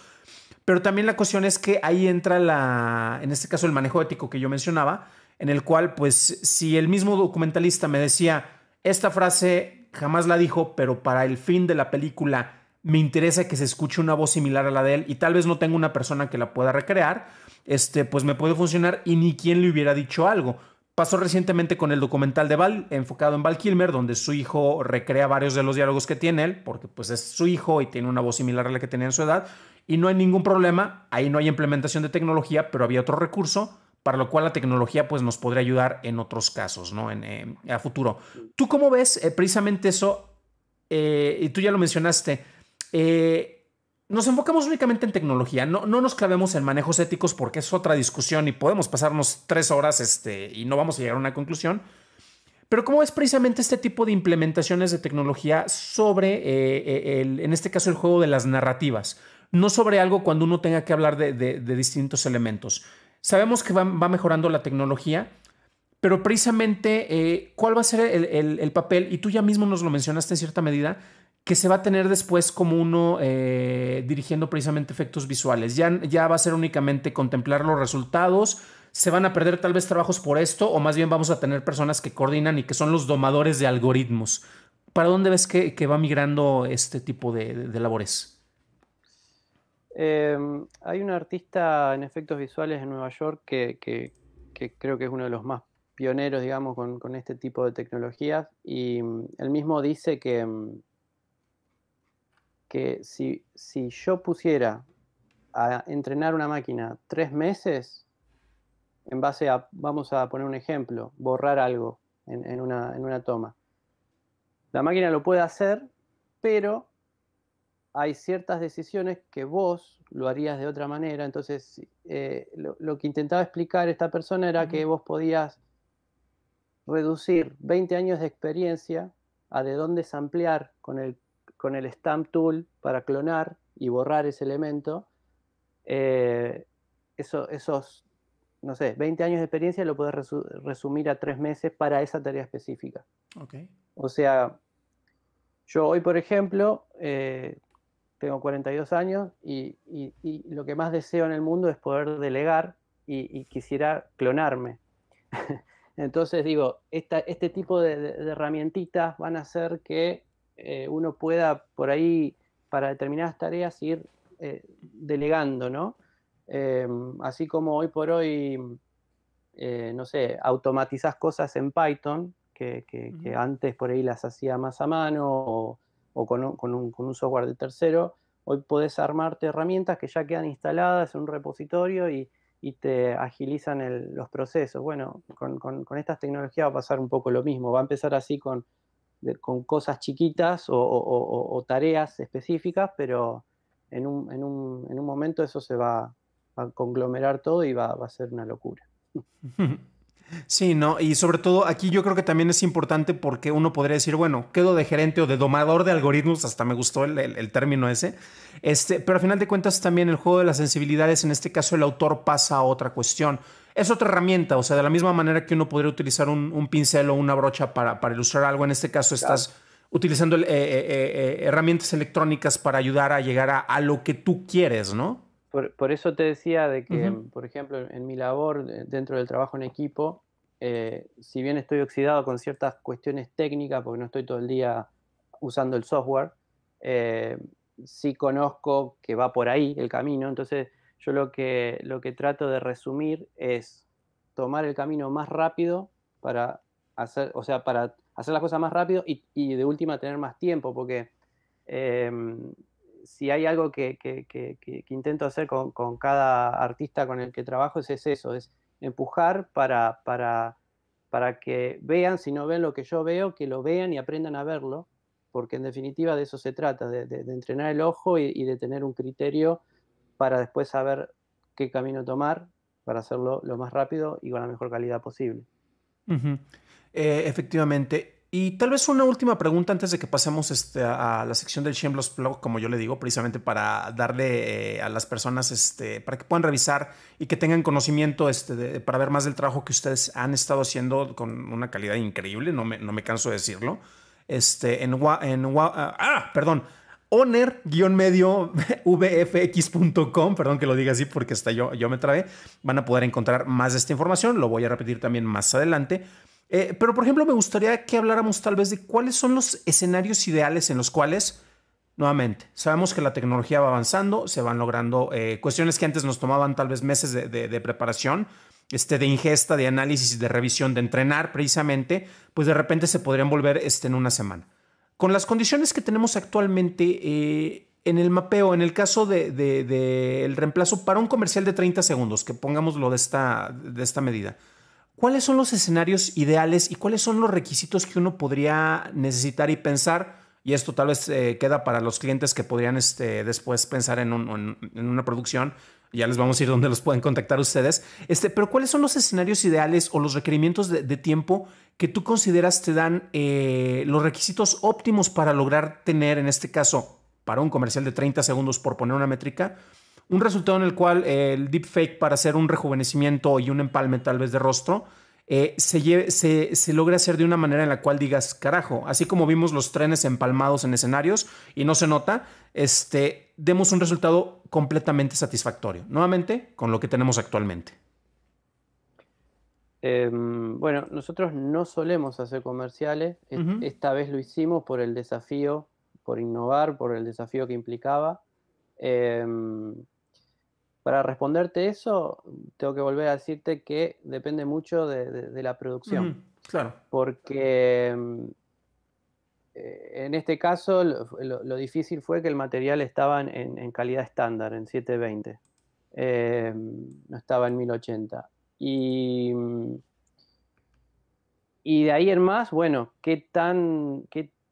Pero también la cuestión es que ahí entra la, en este caso el manejo ético que yo mencionaba, en el cual pues si el mismo documentalista me decía, esta frase jamás la dijo, pero para el fin de la película me interesa que se escuche una voz similar a la de él y tal vez no tenga una persona que la pueda recrear, este, pues me puede funcionar y ni quien le hubiera dicho algo. Pasó recientemente con el documental de Val, enfocado en Val Kilmer, donde su hijo recrea varios de los diálogos que tiene él, porque pues es su hijo y tiene una voz similar a la que tenía en su edad, y no hay ningún problema, ahí no hay implementación de tecnología, pero había otro recurso, para lo cual la tecnología pues, nos podría ayudar en otros casos, ¿no? Eh, a futuro. ¿Tú cómo ves eh, precisamente eso? Eh, y tú ya lo mencionaste. nos enfocamos únicamente en tecnología, no, no nos clavemos en manejos éticos porque es otra discusión y podemos pasarnos tres horas este, y no vamos a llegar a una conclusión. Pero ¿cómo ves precisamente este tipo de implementaciones de tecnología sobre, el, en este caso, el juego de las narrativas? No sobre algo cuando uno tenga que hablar de, de distintos elementos Sabemos que va, mejorando la tecnología, pero precisamente, eh, ¿cuál va a ser el, papel? Y tú ya mismo nos lo mencionaste en cierta medida, que se va a tener después como uno eh, dirigiendo precisamente efectos visuales. Ya, ya va a ser únicamente contemplar los resultados. Se van a perder tal vez trabajos por esto, o más bien vamos a tener personas que coordinan y que son los domadores de algoritmos. ¿Para dónde ves que, va migrando este tipo de labores? Em, hay un artista en efectos visuales en Nueva York que, creo que es uno de los más pioneros, digamos, con, este tipo de tecnologías. Y mm, él mismo dice que, mm, si, yo pusiera a entrenar una máquina tres meses, en base a, vamos a poner un ejemplo, borrar algo en una toma. La máquina lo puede hacer, pero hay ciertas decisiones que vos lo harías de otra manera. Entonces, eh, lo, que intentaba explicar esta persona era que vos podías reducir 20 años de experiencia a de dónde ampliar con el, con el stamp tool para clonar y borrar ese elemento. Eh, eso, esos, no sé, 20 años de experiencia lo podés resumir a tres meses para esa tarea específica. O sea, yo hoy, por ejemplo, eh, tengo 42 años y, lo que más deseo en el mundo es poder delegar y, quisiera clonarme. *laughs* Entonces digo, esta, este tipo de, herramientitas van a hacer que eh, uno pueda por ahí para determinadas tareas ir eh, delegando, ¿no? Em, así como hoy por hoy, eh, no sé, automatizás cosas en Python que, que, antes por ahí las hacía más a mano o o con un, software de tercero, hoy podés armarte herramientas que ya quedan instaladas en un repositorio y, y te agilizan el, los procesos. Bueno, con, con, estas tecnologías va a pasar un poco lo mismo. Va a empezar así con, con cosas chiquitas o, o, tareas específicas, pero en un, en un, en un momento eso se va, va, a conglomerar todo y va, va a ser una locura. *laughs* Sí, ¿no? Y sobre todo aquí yo creo que también es importante porque uno podría decir, bueno, quedo de gerente o de domador de algoritmos, hasta me gustó el, término ese, este, pero al final de cuentas también el juego de las sensibilidades, en este caso el autor pasa a otra cuestión. Es otra herramienta, o sea, de la misma manera que uno podría utilizar un, pincel o una brocha para, ilustrar algo, en este caso estás utilizando eh, eh, eh, herramientas electrónicas para ayudar a llegar a, a lo que tú quieres, ¿no? por, eso te decía de que, mm, por ejemplo, en mi labor dentro del trabajo en equipo, eh, si bien estoy oxidado con ciertas cuestiones técnicas, porque no estoy todo el día usando el software, eh, sí conozco que va por ahí el camino. Entonces, yo lo que, lo que trato de resumir es tomar el camino más rápido para hacer, o sea, para hacer las cosas más rápido y, y de última tener más tiempo, porque em, si hay algo que, intento hacer con, cada artista con el que trabajo es, eso, es empujar para, para, para, que vean, si no ven lo que yo veo, que lo vean y aprendan a verlo, porque en definitiva de eso se trata, de, entrenar el ojo y, de tener un criterio para después saber qué camino tomar para hacerlo lo más rápido y con la mejor calidad posible. Eh, efectivamente, y tal vez una última pregunta antes de que pasemos este, a la sección del Shameless Blog, como yo le digo, precisamente para darle eh, a las personas, este, para que puedan revisar y que tengan conocimiento este, para ver más del trabajo que ustedes han estado haciendo con una calidad increíble, no me, no me canso de decirlo. Este, en, en ah, ah, perdón, owner medio vfxcom perdón que lo diga así porque hasta yo, yo me trabé, van a poder encontrar más de esta información, lo voy a repetir también más adelante. Eh, pero, por ejemplo, me gustaría que habláramos tal vez de cuáles son los escenarios ideales en los cuales, nuevamente, sabemos que la tecnología va avanzando, se van logrando eh, cuestiones que antes nos tomaban tal vez meses de, preparación, este, de ingesta, de análisis, de revisión, de entrenar precisamente, pues de repente se podrían volver este, en una semana. Con las condiciones que tenemos actualmente eh, en el mapeo, en el caso del de, reemplazo para un comercial de 30 segundos, que pongámoslo de de esta medida, ¿cuáles son los escenarios ideales y cuáles son los requisitos que uno podría necesitar y pensar? Y esto tal vez eh, queda para los clientes que podrían este, después pensar en, una producción. Ya les vamos a ir donde los pueden contactar ustedes. Este, pero ¿cuáles son los escenarios ideales o los requerimientos de, tiempo que tú consideras te dan eh, los requisitos óptimos para lograr tener, en este caso, para un comercial de 30 segundos por poner una métrica, un resultado en el cual eh, el deepfake para hacer un rejuvenecimiento y un empalme tal vez de rostro eh, se, logra se, hacer de una manera en la cual digas, carajo, así como vimos los trenes empalmados en escenarios y no se nota, este, demos un resultado completamente satisfactorio, nuevamente con lo que tenemos actualmente. Em, bueno, nosotros no solemos hacer comerciales, esta vez lo hicimos por el desafío, por innovar, por el desafío que implicaba. Em, para responderte eso, tengo que volver a decirte que depende mucho de, la producción. claro. Porque em, eh, en este caso lo, difícil fue que el material estaba en, calidad estándar, en 720. Em, no estaba en 1080. Mm, y, de ahí en más, bueno, qué tan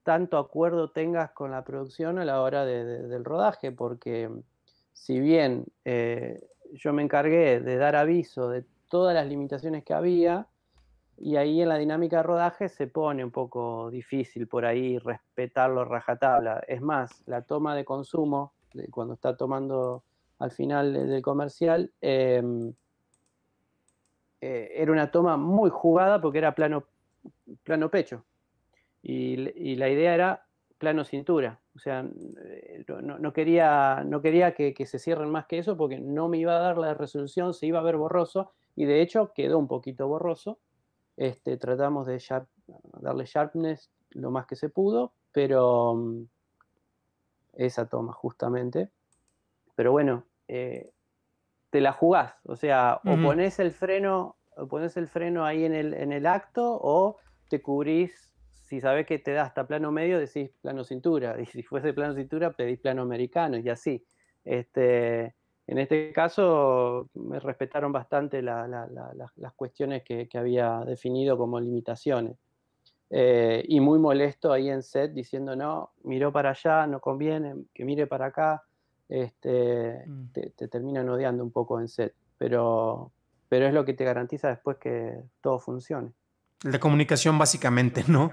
tanto acuerdo tengas con la producción a la hora del rodaje, porque si bien eh, yo me encargué de dar aviso de todas las limitaciones que había, y ahí en la dinámica de rodaje se pone un poco difícil por ahí respetarlo rajatabla. Es más, la toma de consumo, cuando está tomando al final del comercial, em, eh, era una toma muy jugada porque era plano, plano pecho. y la idea era plano cintura. O sea, eh, no, quería, no quería que, se cierren más que eso porque no me iba a dar la resolución, se iba a ver borroso y de hecho quedó un poquito borroso. Este, tratamos de darle sharpness lo más que se pudo, pero mm, esa toma justamente. Pero bueno, eh, te la jugás, o sea, o pones el freno, o pones el freno ahí en el, en el acto o te cubrís si sabes que te da hasta plano medio, decís plano cintura, *laughs* y si fuese plano cintura, pedís plano americano, y así. Este, en este caso, me respetaron bastante las cuestiones que, había definido como limitaciones. Eh, y muy molesto ahí en set diciendo, no, miró para allá, no conviene, que mire para acá. Este, mm. te, te, terminan odiando un poco en set, pero, pero es lo que te garantiza después que todo funcione. La comunicación básicamente, ¿no?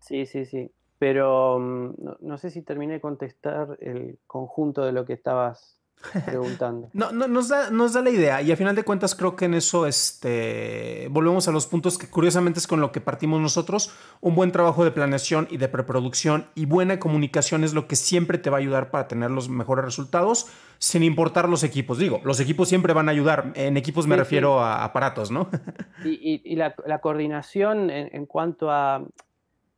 Sí, sí, sí. Pero mm, no, no sé si terminé de contestar el conjunto de lo que estabas preguntando. *laughs* no, no nos, da, nos la idea y a final de cuentas creo que en eso este, volvemos a los puntos que curiosamente es con lo que partimos nosotros. Un buen trabajo de planeación y de preproducción y buena comunicación es lo que siempre te va a ayudar para tener los mejores resultados sin importar los equipos. Digo, los equipos siempre van a ayudar. En equipos me refiero a aparatos, ¿no? *laughs* y, la, coordinación en, cuanto a,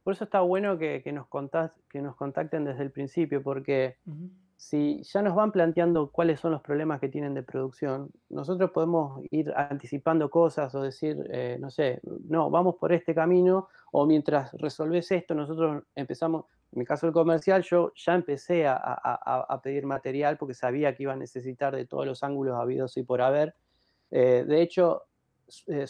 por eso está bueno que, nos, que nos contacten desde el principio, porque si ya nos van planteando cuáles son los problemas que tienen de producción, nosotros podemos ir anticipando cosas o decir, eh, no sé, no, vamos por este camino, o mientras resolves esto, nosotros empezamos, en mi caso el comercial, yo ya empecé a, a, a, pedir material porque sabía que iba a necesitar de todos los ángulos habidos y por haber. Eh, de hecho, eh,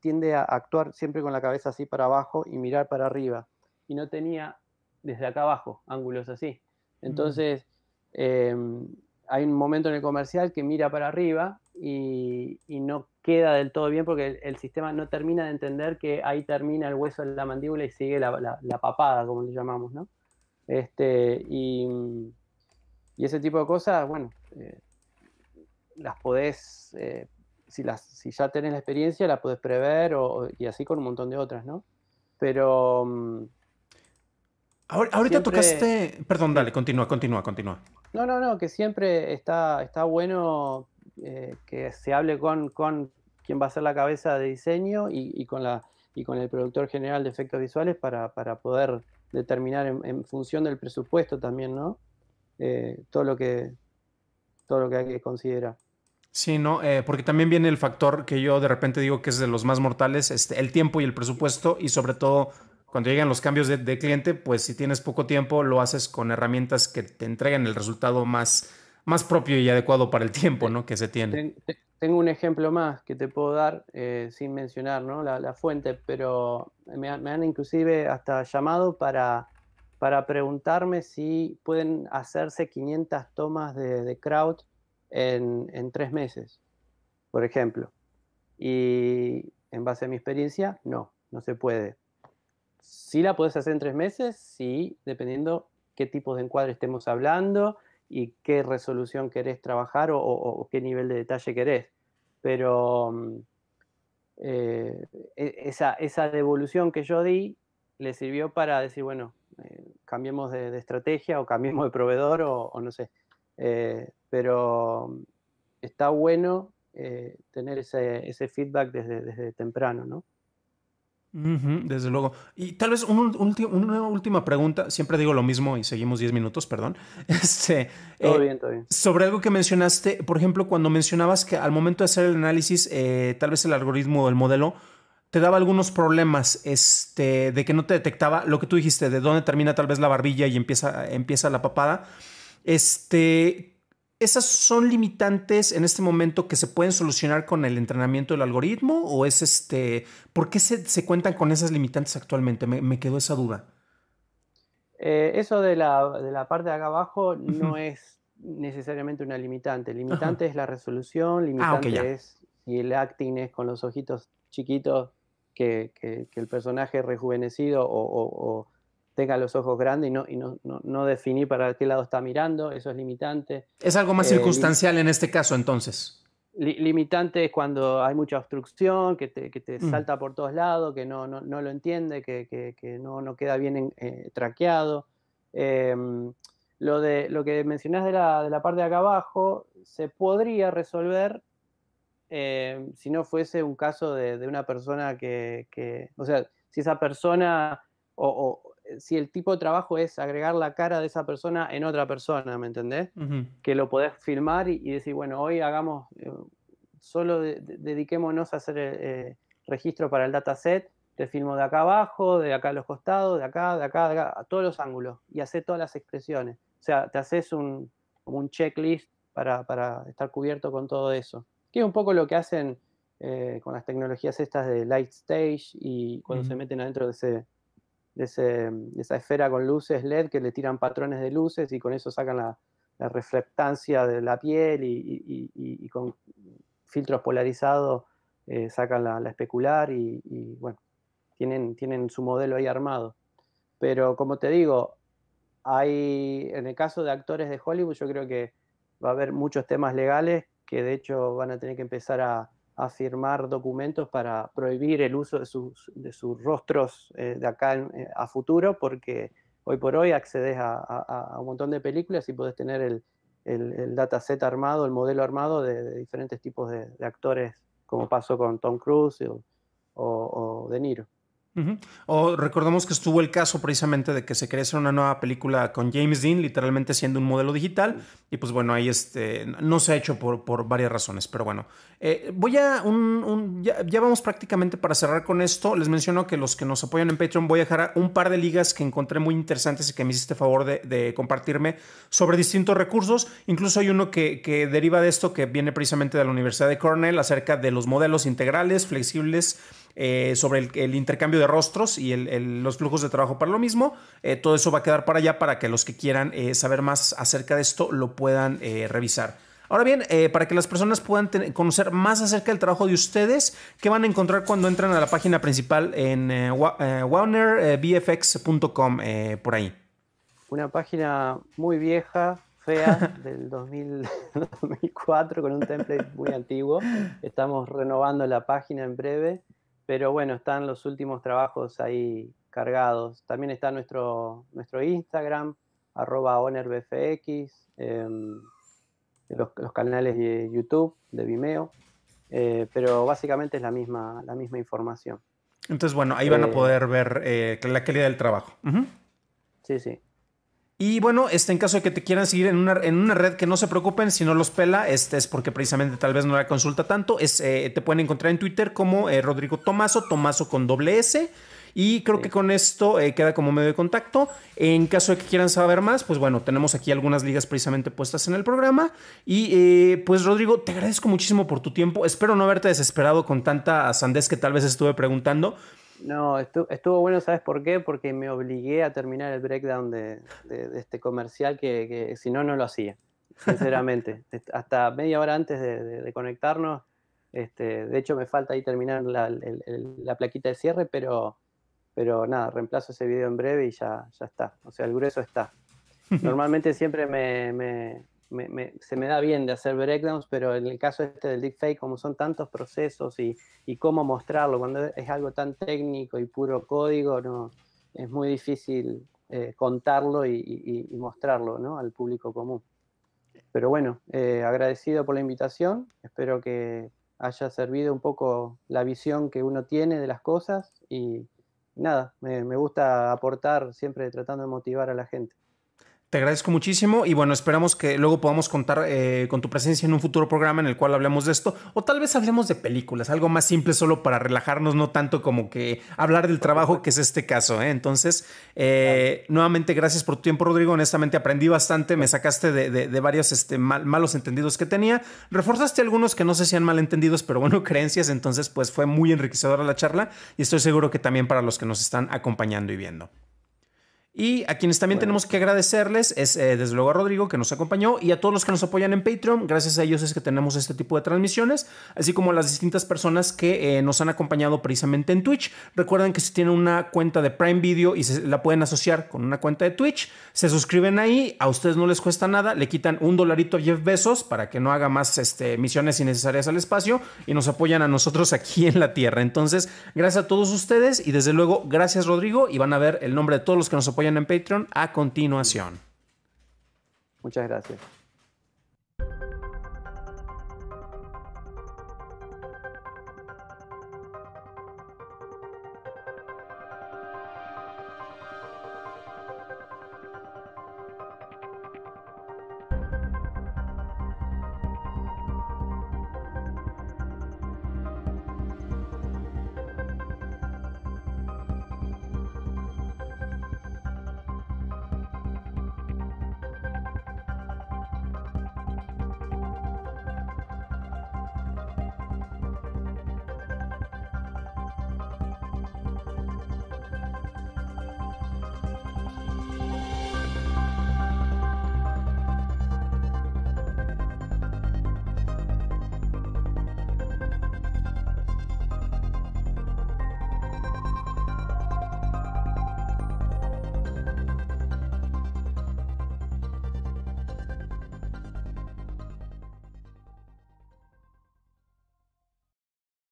tiende a actuar siempre con la cabeza así para abajo y mirar para arriba, y no tenía desde acá abajo ángulos así. Mm. Entonces, Em, hay un momento en el comercial que mira para arriba y, no queda del todo bien porque el, sistema no termina de entender que ahí termina el hueso de la mandíbula y sigue la, papada, como le llamamos, ¿no? Este, y, ese tipo de cosas, bueno, eh, las podés, eh, si, ya tenés la experiencia, las podés prever y así con un montón de otras, ¿no? Pero... Mm, ahorita tocaste... Perdón, dale, continúa, continúa, continúa. No, no, no, que siempre está, está bueno eh, que se hable con, con quien va a ser la cabeza de diseño y, con, la, y con el productor general de efectos visuales para, poder determinar en, función del presupuesto también, ¿no? Eh, todo, lo que, todo lo que hay que considerar. Sí, no, eh, porque también viene el factor que yo de repente digo que es de los más mortales, este, el tiempo y el presupuesto y sobre todo cuando llegan los cambios de, cliente, pues si tienes poco tiempo, lo haces con herramientas que te entreguen el resultado más, más propio y adecuado para el tiempo ¿no? que se tiene. Tengo un ejemplo más que te puedo dar, eh, sin mencionar la, fuente, pero me, han inclusive hasta llamado para, para preguntarme si pueden hacerse 500 tomas de, de crowd en, en tres meses, por ejemplo. Y en base a mi experiencia, no, no se puede. Sí la puedes hacer en tres meses, sí, dependiendo qué tipo de encuadre estemos hablando y qué resolución querés trabajar o, qué nivel de detalle querés. Pero mm, eh, e, esa, devolución que yo di le sirvió para decir, bueno, eh, cambiemos de, estrategia o cambiemos de proveedor o, no sé. Eh, pero mm, está bueno tener ese, feedback desde, desde temprano, ¿no? desde luego. Y tal vez una última pregunta. Siempre digo lo mismo y seguimos 10 minutos, perdón. *laughs* Este, eh, todo bien, Sobre algo que mencionaste, por ejemplo, cuando mencionabas que al momento de hacer el análisis, eh, tal vez el algoritmo o el modelo te daba algunos problemas este, de que no te detectaba lo que tú dijiste, de dónde termina tal vez la barbilla y empieza, empieza la papada. Este, ¿Esas son limitantes en este momento que se pueden solucionar con el entrenamiento del algoritmo? ¿O es este. ¿Por qué se, cuentan con esas limitantes actualmente? Me, quedó esa duda. Eh, eso de la, de la, parte de acá abajo no es necesariamente una limitante. Limitante es la resolución, ah, limitante es si el acting es con los ojitos chiquitos que, el personaje rejuvenecido o tenga los ojos grandes y no, y no, definir para qué lado está mirando, eso es limitante. Es algo más eh, circunstancial en este caso entonces. limitante es cuando hay mucha obstrucción, que te, mm. salta por todos lados, que no, no, lo entiende, que, no, queda bien eh, traqueado. Em, lo, de, lo que mencionás de la, parte de acá abajo se podría resolver em, si no fuese un caso de, una persona que, que, o sea, si esa persona o, eh, si el tipo de trabajo es agregar la cara de esa persona en otra persona, ¿me entendés? Que lo podés filmar y, decir, bueno, hoy hagamos, eh, solo dediquémonos a hacer el eh, registro para el dataset, te filmo de acá abajo, de acá a los costados, de acá, de acá, de acá, a todos los ángulos y hace todas las expresiones. O sea, te haces un, checklist para, estar cubierto con todo eso. Que es un poco lo que hacen con las tecnologías estas de Light Stage, y cuando se meten adentro de ese de, esa esfera con luces LED que le tiran patrones de luces y con eso sacan la, reflectancia de la piel y, con filtros polarizados eh, sacan la, la especular y, bueno, tienen, tienen su modelo ahí armado. Pero como te digo, hay, en el caso de actores de Hollywood, yo creo que va a haber muchos temas legales que de hecho van a tener que empezar a, a firmar documentos para prohibir el uso de sus, rostros eh, de acá eh, a futuro, porque hoy por hoy accedes a, un montón de películas y podés tener el, el, dataset armado, el modelo armado de, diferentes tipos de, actores, como pasó con Tom Cruise o, De Niro. O recordamos que estuvo el caso precisamente de que se crease una nueva película con James Dean, literalmente siendo un modelo digital, y pues bueno, ahí este, no se ha hecho por, por varias razones, pero bueno. Eh, voy a un, ya, vamos prácticamente para cerrar con esto. Les menciono que los que nos apoyan en Patreon voy a dejar un par de ligas que encontré muy interesantes y que me hiciste favor de, compartirme sobre distintos recursos. Incluso hay uno que, que, deriva de esto que viene precisamente de la Universidad de Cornell acerca de los modelos integrales, flexibles. Eh, sobre el, intercambio de rostros y los flujos de trabajo para lo mismo. Eh, todo eso va a quedar para allá para que los que quieran saber más acerca de esto lo puedan puedan eh, revisar. Ahora bien, eh, para que las personas puedan conocer más acerca del trabajo de ustedes, ¿qué van a encontrar cuando entran a la página principal en eh, eh por ahí? Una página muy vieja, fea, *laughs* del 2004, *laughs* con un template muy antiguo. Estamos renovando la página en breve, pero bueno, están los últimos trabajos ahí cargados. También está nuestro, nuestro Instagram, arroba OnerBFX, eh, los, canales de YouTube, de Vimeo, eh, pero básicamente es la misma, la misma información. Entonces, bueno, ahí van a eh, poder ver eh, la calidad del trabajo. Sí, sí. Y bueno, este, en caso de que te quieran seguir en una, red que no se preocupen, si no los pela, este es porque precisamente tal vez no la consulta tanto, es, te pueden encontrar en Twitter como Rodrigo Tomaso, Tomaso con doble S. Y creo que con esto eh, queda como medio de contacto. En caso de que quieran saber más, pues bueno, tenemos aquí algunas ligas precisamente puestas en el programa. Y eh, pues Rodrigo, te agradezco muchísimo por tu tiempo. Espero no haberte desesperado con tanta sandez que tal vez estuve preguntando. No, estuvo, bueno, ¿sabes por qué? Porque me obligué a terminar el breakdown de, este comercial que, si no, no lo hacía, sinceramente. *laughs* Hasta media hora antes de, conectarnos, este, de hecho me falta ahí terminar la plaquita de cierre, pero pero nada, reemplazo ese video en breve y ya, está. O sea, el grueso está. *laughs* Normalmente siempre se me da bien de hacer breakdowns, pero en el caso este del deepfake, como son tantos procesos y, cómo mostrarlo, cuando es algo tan técnico y puro código, no, es muy difícil eh, contarlo y, mostrarlo al público común. Pero bueno, eh, agradecido por la invitación, espero que haya servido un poco la visión que uno tiene de las cosas y, nada, me, gusta aportar siempre tratando de motivar a la gente. Te agradezco muchísimo y bueno, esperamos que luego podamos contar eh, con tu presencia en un futuro programa en el cual hablemos de esto o tal vez hablemos de películas, algo más simple solo para relajarnos, no tanto como que hablar del trabajo que es este caso. ¿eh? Entonces, eh, nuevamente gracias por tu tiempo Rodrigo, honestamente aprendí bastante, me sacaste de, varios este, malos entendidos que tenía, reforzaste algunos que no sé si han malentendidos, pero bueno, *laughs* creencias, entonces pues fue muy enriquecedora la charla y estoy seguro que también para los que nos están acompañando y viendo. Y a quienes también tenemos que agradecerles es eh, desde luego a Rodrigo que nos acompañó y a todos los que nos apoyan en Patreon. Gracias a ellos es que tenemos este tipo de transmisiones, así como a las distintas personas que eh, nos han acompañado precisamente en Twitch. Recuerden que si tienen una cuenta de Prime Video y se la pueden asociar con una cuenta de Twitch, se suscriben ahí, a ustedes no les cuesta nada, le quitan un dolarito a Jeff Bezos para que no haga más este, misiones innecesarias al espacio y nos apoyan a nosotros aquí en la Tierra. Entonces, gracias a todos ustedes y desde luego gracias Rodrigo y van a ver el nombre de todos los que nos apoyan en Patreon a continuación. Muchas gracias.